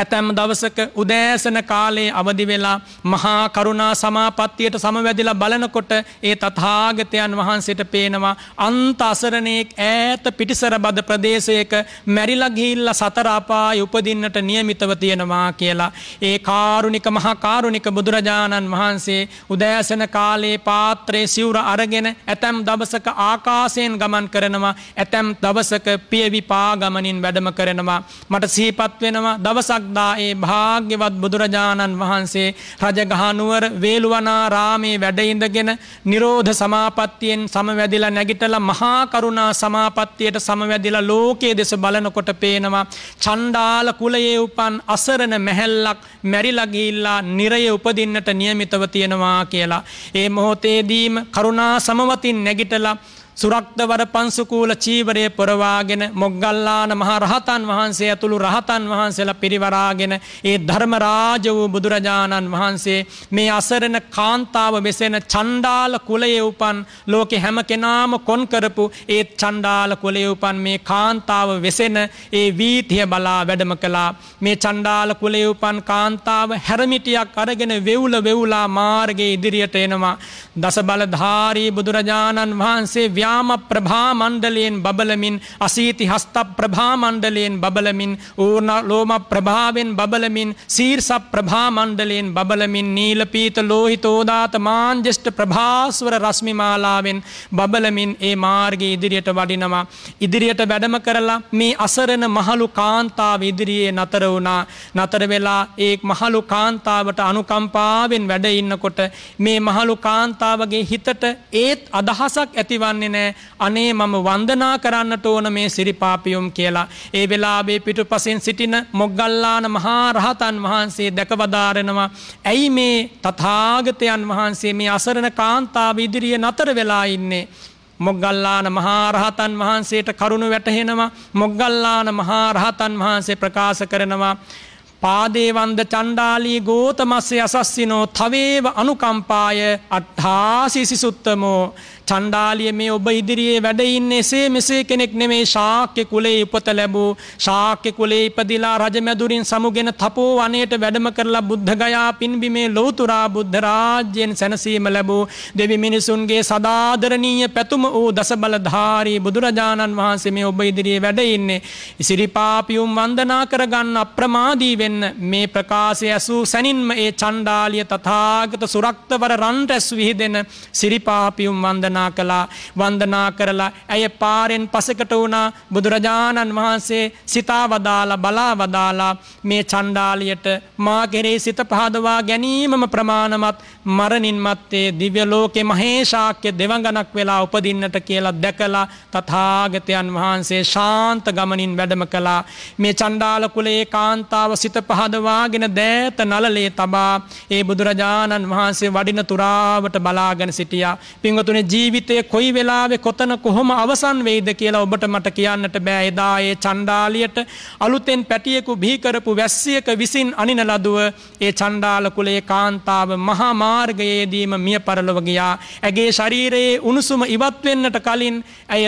ඇතැම් දවසක උදෑසන කාලේ අවදි වෙලා මහා කරුණා සමාපත්තියට සමවැදිලා බලනකොට ඒ තථාගතයන් වහන්සේට පේනවා අන්ත අසරණෙක් ඈත පිටිසර බද ප්‍රදේශයක මැරිලා ගිහිල්ලා සතර අපාය උපදින්නට નિયમિતව තියෙනවා කියලා ඒ කාරුණික මහා කාරුණික බුදුරජාණන් වහන්සේ උදෑසන කාලේ පාත්‍රයේ සිවුර අරගෙන ඇතැම් දවසක ආකාශයෙන් ගමන් කරනවා ඇතැම් දවසක පියවි පාගමනින් වැඩම කරනවා මට සිහිපත් වෙනවා දවස දවසක් දා ඒ භාග්‍යවත් බුදුරජාණන් වහන්සේ රජගහනුවර වේළුවනාරාමේ වැඩඉඳගෙන නිරෝධ සමාපත්තියෙන් සමවැදිලා නැගිටලා මහා කරුණා සමාපත්තියට සමවැදිලා ලෝකයේ දෙස බලනකොට පේනවා චණ්ඩාල කුලයේ උපන් අසරණ මැහැල්ලක් මැරිලා ගිහිල්ලා නිරය උපදින්නට නියමිතව තියෙනවා කියලා. ඒ මොහොතේදීම කරුණා සමවතින් නැගිටලා සුරක්තවර පන්සුකූල චීවරය පොරවාගෙන මොග්ගල්ලාන මහරහතන් වහන්සේ ඇතුළු රහතන් වහන්සේලා පිරිවරාගෙන ඒ ධර්මරාජ වූ බුදුරජාණන් වහන්සේ මේ අසරණ කාන්තාව වෙසෙන චණ්ඩාල කුලයේ උපන් ලෝකෙ හැම කෙනාම කොන් කරපු ඒ චණ්ඩාල කුලයේ උපන් මේ කාන්තාව වෙසෙන ඒ වීතිය බලා වැඩම කළා මේ චණ්ඩාල කුලයේ උපන් කාන්තාව හැරමිටියක් අරගෙන වෙවුල වෙවුලා මාර්ගයේ ඉදිරියට එනවා දස බලධාරී බුදුරජාණන් වහන්සේ ව්‍යාම ප්‍රභාමණ්ඩලයෙන් බබලමින් අසීති හස්ත ප්‍රභාමණ්ඩලයෙන් බබලමින් ඌර්ණ ලෝම ප්‍රභාවෙන් බබලමින් සීර්ස ප්‍රභාමණ්ඩලයෙන් බබලමින් නීලපීත ලෝහිතෝදාත මාන්ජෙෂ්ඨ ප්‍රභාස්වර රශ්මිමාලාවෙන් බබලමින් ඒ මාර්ගයේ ඉදිරියට වඩිනවා ඉදිරියට වැඩම කරලා මේ අසරණ මහලු කාන්තාව ඉදිරියේ නතර වුණා නතර වෙලා ඒ මහලු කාන්තාවට අනුකම්පාවෙන් වැඩ ඉන්නකොට මේ මහලු කාන්තාවගේ හිතට ඒත් අදහසක් ඇතිවන්නේ නෑ අනේ මම වන්දනා කරන්නට ඕන මේ සිරිපාපියුම් කියලා. ඒ වෙලාබේ පිටු පසින් සිටින මොග්ගල්ලාන මහා රහතන් වහන්සේ දැකවදාරෙනවා. ඇයි මේ තතාගතයන් වහන්සේ මේ අසරණ කාන්තාව ඉදිරිය නතර වෙලා ඉන්නේ. මොග්ගල්ලාන මහාරහතන් වහන්සේට කරුණු වැටහෙනවා මොග්ගල්ලාන මහාරහතන් වහන්සේ ප්‍රකාශ කරනවා පාදේවන්ද චණ්ඩාලී ගෝතමස්සේ අසස්සිනෝ තවේව අනුකම්පාය අට්ඨාසිසිසුත්තමෝ චණ්ඩාලිය මේ ඔබ ඉදිරියේ වැඩ ඉන්නේ එසේ මෙසේ කෙනෙක් නෙමේ ශාක්‍ය කුලේ උපත ලැබූ ශාක්‍ය කුලේ ඉපදිලා රජමැදුරින් සමුගෙන තපෝ වනයේට වැඩම කරලා බුද්ධ ගයා පින්බිමේ ලෞතුරා බුද්ධ රාජ්‍යයෙන් සැනසීම ලැබූ දෙවි මිනිසුන්ගේ සදාදරණීය පැතුම වූ දසබලධාරී බුදුරජාණන් වහන්සේ මේ ඔබ ඉදිරියේ වැඩ ඉන්නේ ඉසිරිපාපියුම් වන්දනා කරගන්න අප්‍රමාදී වෙන්න මේ ප්‍රකාශය ඇසූ සැනින්ම ඒ චණ්ඩාලිය තථාගත සුරක්තවර රන් රැස් විහිදෙන සිරිපාපියුම් වන්දනා වන්දනා කළා වන්දනා කරලා ඇය පාරෙන් පසකට වුණා බුදුරජාණන් වහන්සේ සිතාවදාලා බලාවදාලා මේ චණ්ඩාලියට මා කෙරේ සිත පහදවා ගැනීමම ප්‍රමාණමත් මරණින් මත්තේ දිව්‍ය ලෝකේ මහේශාක්‍ය දෙවඟනක් වෙලා උපදින්නට කියලා දැකලා තථාගතයන් වහන්සේ ශාන්ත ගමනින් වැඩම කළා මේ චණ්ඩාල කුලයේ කාන්තාව සිත පහදවාගෙන දෑත නලලේ තබා ඒ බුදුරජාණන් වහන්සේ වඩින තුරාවට බලාගෙන සිටියා පින්වතුනි ජීවිතය කොයි වෙලාවෙ කොතන කොහොම අවසන් වෙයිද කියලා ඔබට මට කියන්නට බෑ එදා ඒ චණ්ඩාලියට අලුතෙන් පැටියෙකු බිහි කරපු වැස්සියක විසින් අනින ලදුව ඒ චණ්ඩාල කුලේ කාන්තාව මහා මාර්ගයේදීම මිය පරලොව ගියා. ඇගේ ශරීරයේ උණුසුම ඉවත් වෙන්නට කලින් ඇය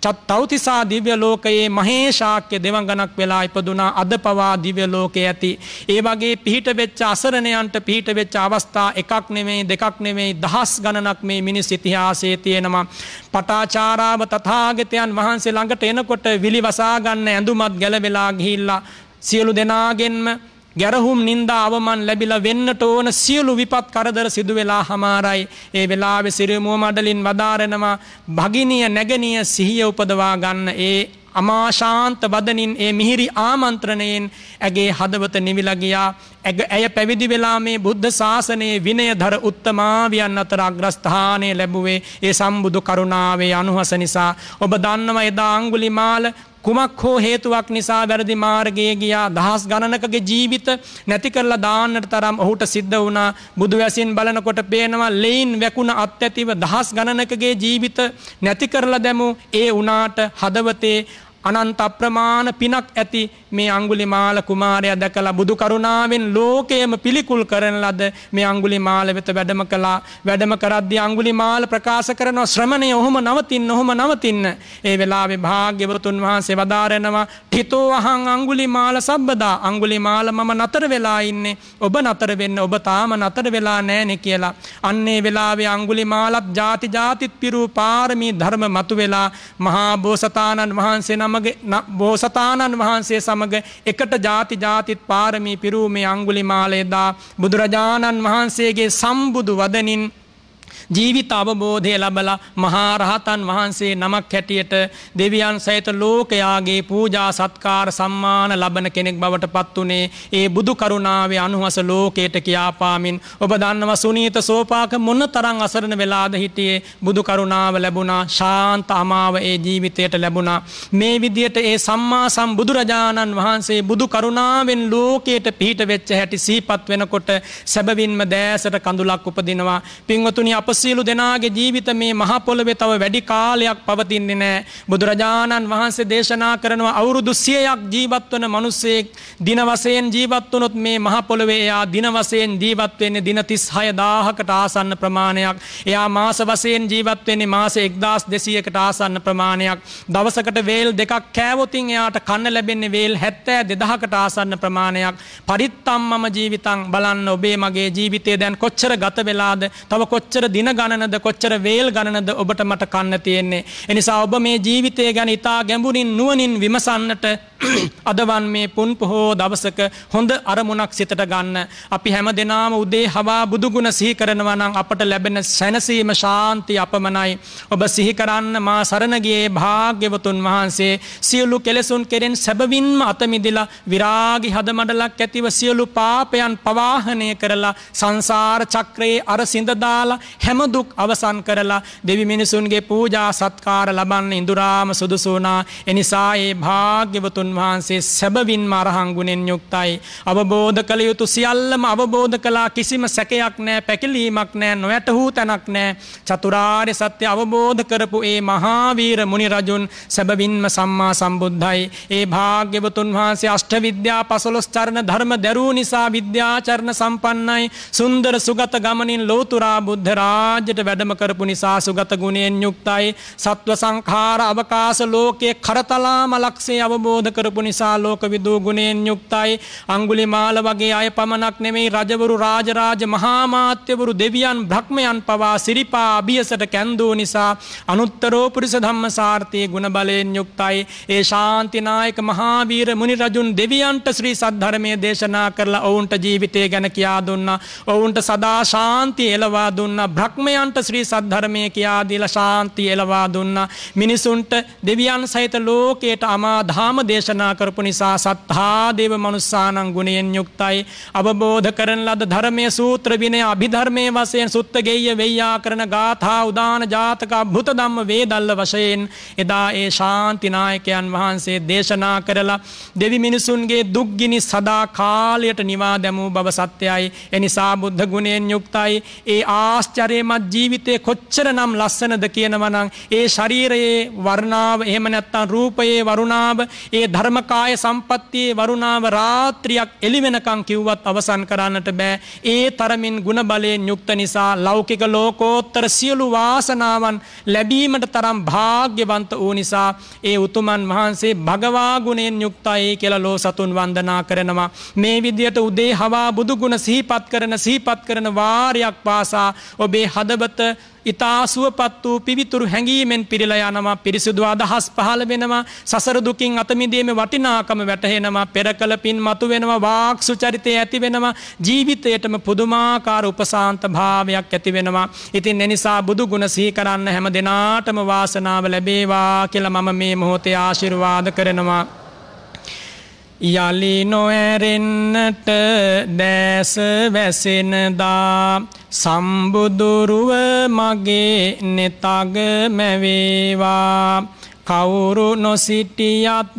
තවතිසා දිව්‍ය ලෝකයේ මහේශාක්‍ය දෙවංගනක් වෙලා ඉපදුනා අද පවා දිව්‍ය ලෝකයේ ඇති. ඒ වගේ පිහිට වෙච්ච අසරණයන්ට පිහිට වෙච්ච අවස්ථා එකක් නෙමෙයි දෙකක් නෙමෙයි දහස් ගණනක් මේ මිනිස් ඉතිහාසයේ තියෙනවා. පටාචාරාව තථාගතයන් වහන්සේ ළඟට එනකොට විලි වසා ගන්න ඇඳුමත් ගැලවෙලා ගිහිල්ලා සියලු දෙනාගෙන්ම ගැරහුම් නින්දා අවමන් ලැබිලා වෙන්නට ඕන සියලු විපත් කරදර සිදු වෙලා හමාරයි. ඒ වෙලාවේ සිරිමුව මඩලින් වදාරනවා භගිනිය නැගණිය සිහිය උපදවා ගන්න ඒ අමාශාන්ත බදනින් ඒ මිහිරි ආමන්ත්‍රණයෙන් ඇගේ හදවත නිවිලා ගියා. ඇය පැවිදි වෙලා මේ බුද්ධ ශාසනයේ විනය ධර උත්තමාවියන් අතර අග්‍රස්ථානය ලැබුවේ ඒ සම්බුදු කරුණාවේ අනුහස නිසා. ඔබ දන්නවා එදා අංගුලිමාල කුමක් හෝ හේතුවක් නිසා වැරදි මාර්ගයේ ගියා දහස් ගණනකගේ ජීවිත නැති කරලා දාන්නට තරම් ඔහුට සිද්ධ වුණා බුදු වැසින් බලනකොට පේනවා ලෙයින් වැකුණ අත් ඇතිව දහස් ගණනකගේ ජීවිත නැති කරලා දැමූ ඒ වුණාට හදවතේ අනන්ත අප්‍රමාණ පිනක් ඇති මේ අඟුලිමාල කුමාරයා දැකලා බුදු කරුණාවෙන් ලෝකයේම පිළිකුල් කරන ලද මේ අඟුලිමාල වෙත වැඩම කළා වැඩම කරද්දී අඟුලිමාල ප්‍රකාශ කරන ශ්‍රමණය ඔහොම නවතින්න ඔහොම නවතින්න ඒ වෙලාවේ භාග්‍යවතුන් වහන්සේ වදාරනවා ඨිතෝ අහං අඟුලිමාල සබ්බදා අඟුලිමාල මම නතර වෙලා ඉන්නේ ඔබ නතර වෙන්න ඔබ තාම නතර වෙලා නැහනේ කියලා අන්නේ වෙලාවේ අඟුලිමාලත් ಜಾති ಜಾතිත් පිරූ පාරමී ධර්ම මතුවෙලා මහා බෝසතාණන් වහන්සේ නමගේ බෝසතාණන් වහන්සේ සමග සමග එකට ಜಾති ಜಾතිත් පාරමී පිරූ මේ අඟුලිමාලයේදා බුදුරජාණන් වහන්සේගේ සම්බුදු වදනින් ජීවිත අවබෝධය ලබලා මහා රහතන් වහන්සේ නමක් හැටියට දෙවියන් සහිත ලෝකයාගේ පූජා සත්කාර සම්මාන ලබන කෙනෙක් බවට පත් උනේ ඒ බුදු කරුණාවේ අනුහස ලෝකයට කියාපාමින් ඔබ දන්නවා සුනීත සෝපාක මොන තරම් අසරණ වෙලාද හිටියේ බුදු කරුණාව ලැබුණා ශාන්ත අමාව ඒ ජීවිතයට ලැබුණා මේ විදියට ඒ සම්මා සම්බුදුරජාණන් වහන්සේ බුදු කරුණාවෙන් ලෝකයට පිහිට වෙච්ච හැටි සිහිපත් වෙනකොට සැබවින්ම දෑසට කඳුලක් උපදිනවා පින්වතුනි අප අප සියලු දෙනාගේ ජීවිත මේ මහ පොළවේ තව වැඩි කාලයක් පවතින්නේ නැහැ. බුදුරජාණන් වහන්සේ දේශනා කරනවා අවුරුදු 100ක් ජීවත් වන මිනිසෙක් දින වශයෙන් ජීවත් වුණොත් මේ මහ පොළවේ එයා දින වශයෙන් ජීවත් වෙන්නේ දින 36000කට ආසන්න ප්‍රමාණයක්. එයා මාස වශයෙන් ජීවත් වෙන්නේ මාස 1200කට ආසන්න ප්‍රමාණයක්. දවසකට වේල් දෙකක් කෑවොතින් එයාට කන්න ලැබෙන්නේ වේල් 72000කට ආසන්න ප්‍රමාණයක්. පරිත්තම්මම ජීවිතං බලන්න ඔබේ මගේ ජීවිතය දැන් කොච්චර ගත වෙලාද? තව කොච්චර දින ගණනද කොච්චර වේල් ගණනද ඔබට මට කන්න තියෙන්නේ. එනිසා ඔබ මේ ජීවිතය ගැන ඉතා ගැඹුරින් නුවණින් විමසන්නට අදවන් මේ පුන් පොහෝ දවසක හොඳ අරමුණක් සිතට ගන්න. අපි හැම දෙනාම උදේ හවා බුදුගුණ සිහිකරනවනං අපට ලැබෙන සැනසීම ශාන්ති අපමනයි. ඔබ සිහිකරන්න මා සරණගේ භාග්‍යවතුන් වහන්සේ සියලු කෙලෙසුන් කෙරෙන් සැබවින්ම අතමිදිලා විරාගි හදමඩලක් ඇතිව සියලු පාපයන් පවාහනය කරලා සංසාර චක්‍රයේ අර සිඳදාලා හැමදුක් අවසන් කරලා දෙවි මිනිසුන්ගේ පූජා සත්කාර ලබන්න ඉඳුරාම සුදුසුනා එනිසා ඒ භාග්‍යවතුන් වහන්සේ සැබවින්ම අරහං ගුණෙන් යුක්තයි. අවබෝධ කළ යුතු සියල්ලම අවබෝධ කළා කිසිම සැකයක් නෑ පැකිලීමක් නෑ නොවැටහූ තැනක් නෑ. චතුරාර්ය සත්‍ය අවබෝධ කරපු ඒ මහාවීර මුනි රජුන් සැබවින්ම සම්මා සම්බුද්ධයි. ඒ භාග්‍යවතුන් වහන්සේ අෂ්ට විද්‍යා පසළොස් චරණ ධර්ම දැරූ නිසා විද්‍යාචරණ සම්පන්නයි. සුන්දර සුගත ගමනින් ලෝතුරා බුද්ධ රාජ්‍යට වැඩම කරපු නිසා සුගත ගුණයෙන් යුක්තයි. සත්ව සංඛාර අවකාශ ලෝකයේ කරතලාම ලක්ෂේ අවබෝධ කර කරපු නිසා ලෝක විදූ ගුණයෙන් යුක්තයි අංගුලි මාල වගේ අය පමණක් නෙමෙයි රජවරු රාජරාජ මහාමාත්‍යවරු දෙවියන් බ්‍රහ්මයන් පවා සිරිපා අභියසට කැන්දූ නිසා අනුත්තරෝ පුරිස ධම්ම සාර්ථී ගුණ බලයෙන් යුක්තයි ඒ ශාන්තිනායක මහාවීර මුනි රජුන් දෙවියන්ට ශ්‍රී සද්ධර්මය දේශනා කරලා ඔවුන්ට ජීවිතය ගැන කියා දුන්නා ඔවුන්ට සදා ශාන්ති එලවා දුන්නා බ්‍රහ්මයන්ට ශ්‍රී සද්ධර්මය කියා දීලා ශාන්ති එලවා දුන්නා මිනිසුන්ට දෙවියන් සහිත ලෝකයට අමා ධාම දේශනා දේශනා කරපු නිසා සත්හා දේව මනුස්සානං ගුණයෙන් යුක්තයි අවබෝධ කරන ලද ධර්මයේ සූත්‍ර විනය අභිධර්මයේ වශයෙන් සුත්ත ගෙය්‍ය වෙය්‍යා කරන ගාථා උදාන ජාතක අභුත ධම්ම වේදල්ල වශයෙන් එදා ඒ ශාන්ති නායකයන් වහන්සේ දේශනා කරලා දෙවි මිනිසුන්ගේ දුක්ගිනි සදා කාලයට නිවා දැමූ බව සත්‍යයි එනිසා බුද්ධ ගුණයෙන් යුක්තයි ඒ ආශ්චර්යමත් ජීවිතේ කොච්චරනම් ලස්සනද කියනවනම් ඒ ශරීරයේ වර්ණාව එහෙම නැත්නම් රූපයේ වරුණාව ඒ ධර්මකාය සම්පත්තියේ වරුණාව රාත්‍රියක් එළි වෙනකන් කිව්වත් අවසන් කරන්නට බෑ. ඒ තරමින් ಗುಣ බලයෙන් යුක්ත නිසා ලෞකික ලෝකෝත්තර සියලු වාසනාවන් ලැබීමට තරම් වාග්යවන්ත වූ නිසා ඒ උතුමන් වහන්සේ භගවා ගුණයෙන් යුක්තයි කියලා ලෝ සතුන් වන්දනා කරනවා. මේ විදියට උදේ හවා බුදු ගුණ සිහිපත් කරන සිහිපත් කරන වාරයක් පාසා ඔබේ හදවත ඉතාසුව පත් වූ පිවිතුරු හැඟීමෙන් පිරිලා යනවා පිරිසිදු අදහස් පහළ වෙනවා සසර දුකින් අතමිදීමේ වටිනාකම වැටහෙනවා පෙර කළ පින් මතු වෙනවා වාක් සුචරිතය ඇති වෙනවා ජීවිතයටම පුදුමාකාර උපසාන්ත භාවයක් ඇති වෙනවා ඉතින් එනිසා බුදු ගුණ සිහි කරන්න හැම දෙනාටම වාසනාව ලැබේවා කියලා මම මේ මොහොතේ ආශිර්වාද කරනවා යලි නොඇරෙන්නට දැස වැසෙනදා සම්බුදුරුව මගේ නෙතග මැවේවා කවුරු නොසිටියත්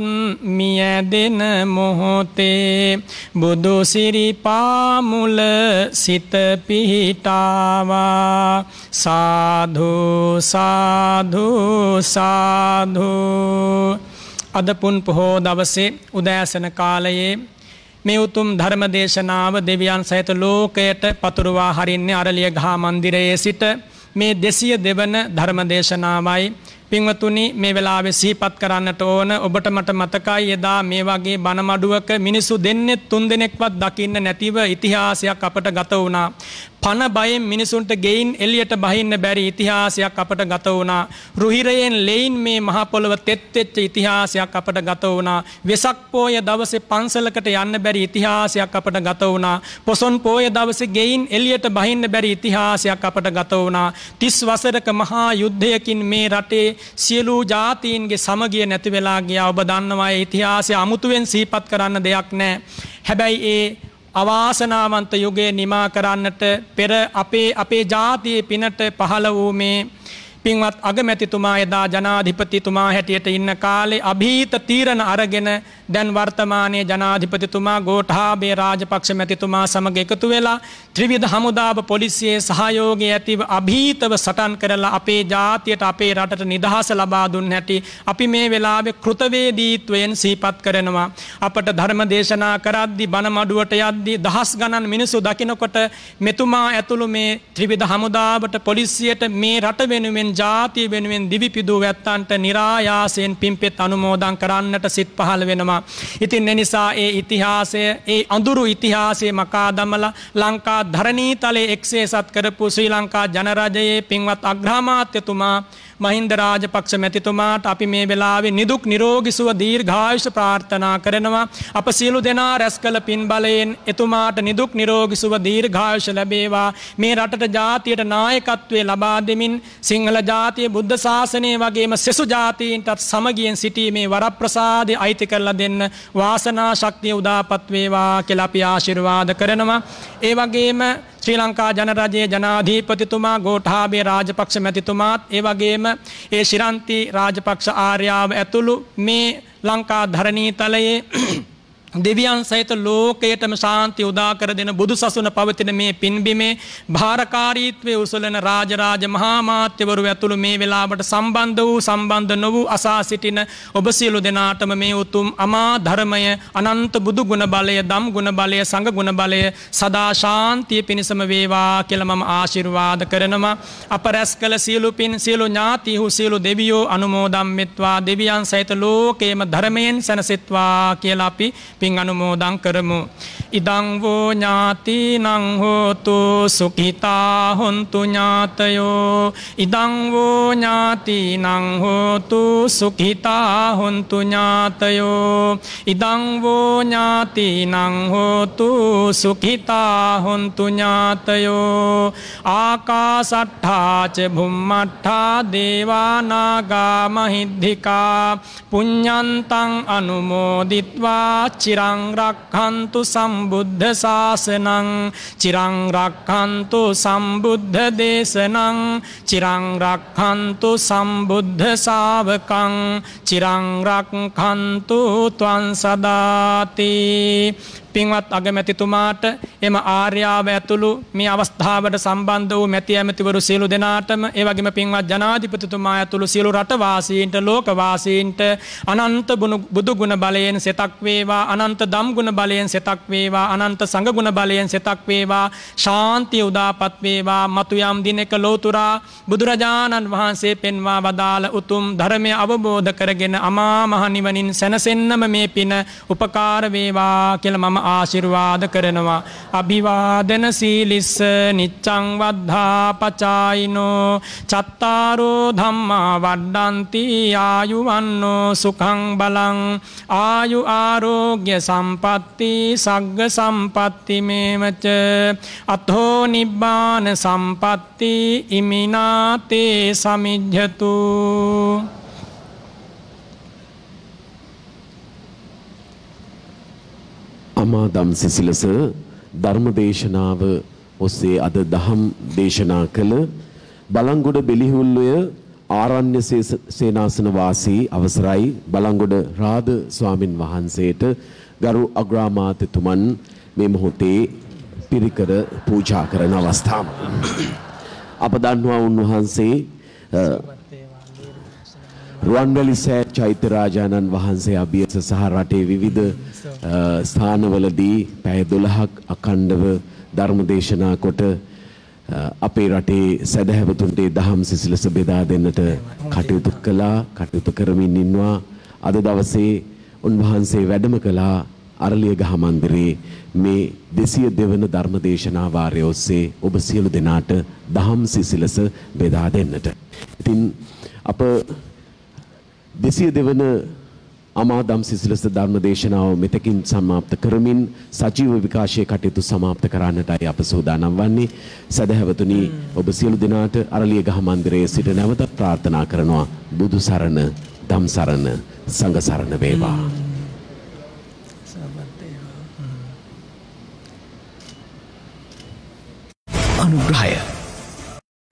මියදෙන මොහොතේ බුදු සිරිපාමුල සිත පිහිටාවා සාධු සාධු සාධු අදපුන් පොහෝ දවසේ උදෑසන කාලයේ මේ උතුම් ධර්ම දේශනාව දෙවියන් සහිත ලෝකයට පතුරවා හරින්නේ අරලිය ගහ මන්දිරයේ සිට මේ 200 දෙවන ධර්ම දේශනාවයි පින්වතුනි මේ වෙලාවේ සිහිපත් කරන්නට ඕන ඔබට මට මතකයි එදා මේ වගේ බණමඩුවක මිනිසු දෙන්නේ තුන් දෙනෙක්වත් දකින්න නැතිව ඉතිහාසයක් අපට ගත වුණා පන බයෙන් මිනිසුන්ට ගෙයින් එලියට බහින්න බැරි ඉතිහාසයක් අපට ගත වුණා. රුහිරයෙන් ලෙයින් මේ මහ පොළව තෙත් වෙච්ච ඉතිහාසයක් අපට ගත වුණා. වෙසක් පෝය දවසේ පන්සලකට යන්න බැරි ඉතිහාසයක් අපට ගත වුණා. පොසොන් පෝය දවසේ ගෙයින් එලියට බහින්න බැරි ඉතිහාසයක් අපට ගත වුණා. 30 වසරක මහා යුද්ධයකින් මේ රටේ සියලු ජාතීන්ගේ සමගිය නැති වෙලා ගියා. ඔබ දන්නවා ඒ ඉතිහාසය අමුතුවෙන් සිහිපත් කරන්න දෙයක් නැහැ. හැබැයි ඒ අවාසනාවන්ත යුගයේ නිමා කරන්නට පෙර අපේ අපේ ජාතියේ පිනට පහළ වූ මේ පින්වත් අගමැතිතුමා එදා ජනාධිපතිතුමා හැටියට ඉන්න කාලේ અભීත තීරණ අරගෙන දැන් වර්තමානයේ ජනාධිපතිතුමා ගෝඨාභය රාජපක්ෂ මැතිතුමා සමග එකතු වෙලා ත්‍රිවිධ හමුදාව පොලිසියේ සහයෝගය ඇතිව અભීතව සටන් කරලා අපේ ජාතියට අපේ රටට නිදහස ලබා දුන් හැටි අපි මේ වෙලාවේ කෘතවේදීත්වයෙන් සිහිපත් කරනවා අපට ධර්ම දේශනා කරද්දී බණ මඩුවට යද්දී දහස් ගණන් මිනිසු දකිනකොට මෙතුමා ඇතුළු මේ ත්‍රිවිධ හමුදාවට පොලිසියට මේ රට වෙනුවෙන් ජාතිය වෙනුවෙන් දිවිපිදූ ඇත්තන්ට නිරායාසයෙන් පිම්පෙත් අනුමෝදන් කරන්නට සිත් පහළ වෙනවා. ඉතින් එනිසා ඒ ඉතිහාසය ඒ අඳුරු ඉතිහාසේ මකා දමල ලංකා ධරණී තලේ එක්සේ සත් කරපු ශ්‍රී ලංකා ජනරජයේ පින්වත් අග්‍රාමාත්‍යතුමා මහින්ද රාජපක්ෂ මැතිතුමාට අපි මේ වෙලාවේ නිදුක් නිරෝගී සුව දීර්ඝායුෂ ප්‍රාර්ථනා කරනවා. අප සියලු දෙනා රැස් කළ පින් බලයෙන් එතුමාට නිදුක් නිරෝගී සුව දීර්ඝායුෂ ලැබේවා. මේ රටට ජාතියට නායකත්වය ලබා දෙමින් සිංහල ජාතිය බුද්ධ ශාසනය වගේම සෙසු ජාතීන්ටත් සමගියෙන් සිටීමේ වරප්‍රසාදය අයිති කරලා දෙන්න වාසනා ශක්තිය උදාපත් වේවා කියලා අපි ආශිර්වාද කරනවා. ඒ වගේම ශ්‍රී ලංකා ජනරජයේ ජනාධීපතිතුමා ගෝඨාභය රාජපක්ෂ මැතිතුමාත් ඒ වගේම ඒ ශිරන්ති රාජපක්ෂ ආර්යාව ඇතුළු මේ ලංකා ධරණී තලයේ දෙවියන් සහිත ලෝකයටම ශාන්ති උදා කර දෙන බුදු සසුන පවතින මේ පින්බිමේ භාරකාරීත්වය උසුලන රාජරාජ මහාමාත්‍යවරු ඇතුළු මේ වෙලාවට සම්බන්ධ වූ සම්බන්ධ නොවූ අසා සිටින ඔබ සියලු දෙනාටම මේ උතුම් අමා ධර්මය අනන්ත බුදු ගුණ බලය දම් ගුණ බලය සංඝ ගුණ බලය සදා ශාන්තිය පිණිසම වේවා කියලා මම ආශිර්වාද කරනවා අප රැස් කළ සියලු පින් සියලු ඥාති වූ සියලු දෙවියෝ අනුමෝදම් මෙත්වා දෙවියන් සහිත ලෝකයේම ධර්මයෙන් සැනසෙත්වා කියලා අපි පින් අනුමෝදං කරමු. ඉදංවෝ ඥාතිනං හෝතු සුකිතා හොන්තු ඥාතයෝ ඉදංවෝ ඥාතිනං හෝතු සුකිතා හොන්තු ඥාතයෝ ඉදංවෝ ඥාතිනං හෝතු සුකිතා හොන්තු ඥාතයෝ ආකාසට්ඨාච බුම්මට්ඨා දේවානාගා මහිද්దికා පුඤ්ඤන්තං අනුමෝදිත්වා චිරං රක්ඛන්තු සම්බුද්ධ ශාසනං චිරං රක්ඛන්තු සම්බුද්ධ දේශනං චිරං රක්ඛන්තු සම්බුද්ධ ශාවකං චිරං රක්ඛන්තු ත්වං සදාති පින්වත් අගමැතිතුමාට එම ආර්යාව ඇතුළු මේ අවස්ථාවට සම්බන්ධ වූ මැති ඇමතිවරු සියලු දෙනාටම ඒ වගේම පින්වත් ජනාධිපතිතුමා ඇතුළු සියලු රටවාසීන්ට ලෝකවාසීන්ට අනන්ත බුදු ගුණ බලයෙන් සෙතක් වේවා අනන්ත දම් ගුණ බලයෙන් සෙතක් වේවා අනන්ත සංඝ ගුණ බලයෙන් සෙතක් වේවා ශාන්තිය උදාපත් වේවා මතු යම් දිනක ලෝතුරා බුදුරජාණන් වහන්සේ පෙන්වා වදාළ උතුම් ධර්මය අවබෝධ කරගෙන අමා මහ නිවනින් සැනසෙන්නම මේ පින උපකාර වේවා කියලා මම ආශිර්වාද කරනවා. අභිවාදන සීලිස්ස නිච්චං වද්ධා පචායිනෝ චත්තාරෝ ධම්මා වඩ්ඩන්ති ආයුවන්නෝ සුඛං බලං ආයු ආරෝග්‍ය සම්පatti සග්ග සම්පatti මේවච අතෝ නිබ්බාන සම්පatti ඉමිනාතේ සමිජ්ජතු සමාදම් සිසිලස ධර්මදේශනාව ඔස්සේ අද දහම් දේශනා කළ බලංගොඩ බෙලිහුල්ලය ආරණ්‍ය සේනාසන වාසී අවසරයි බලංගොඩ රාද ස්වාමින් වහන්සේට ගරු අග්‍රාමාත්‍යතුමන් මේ මොහොතේ පිරිකර පූජා කරන අවස්ථාව. අප දන්නවා උන්වහන්සේ රුවන්වැලි සෑ චෛත්‍ය රාජානන් වහන්සේ අභියස සහ රටේ විවිධ ස්ථානවලදී පැය 12ක් අඛණ්ඩව ධර්ම දේශනා කොට අපේ රටේ සදහැවතුන්ට දහම් සිසිලස බෙදා දෙන්නට කටයුතු කළා කටයුතු කරමින් ඉන්නවා අද දවසේ උන්වහන්සේ වැඩම කළා අරලිය ගහ මන්දිරේ මේ 200 දෙවන ධර්ම දේශනා වාරය ඔස්සේ ඔබ සියලු දෙනාට දහම් සිසිලස බෙදා දෙන්නට. ඉතින් අප 200 දෙවන අමාදම් සිසිලස ධර්ම දේශනාව මෙතකින් සමාප්ත කරමින් සජීව විකාශයේ කටයුතු සමාප්ත කරන්නටයි අප සූදානම් වන්නේ. සදහැවතුනි ඔබ සියලු දෙනාට අරලියගහ මන්දිරයේ සිට නැවතත් ප්‍රාර්ථනා කරනවා බුදු සරණ, ධම් සරණ, සංඝ සරණ වේවා. අනුග්‍රහය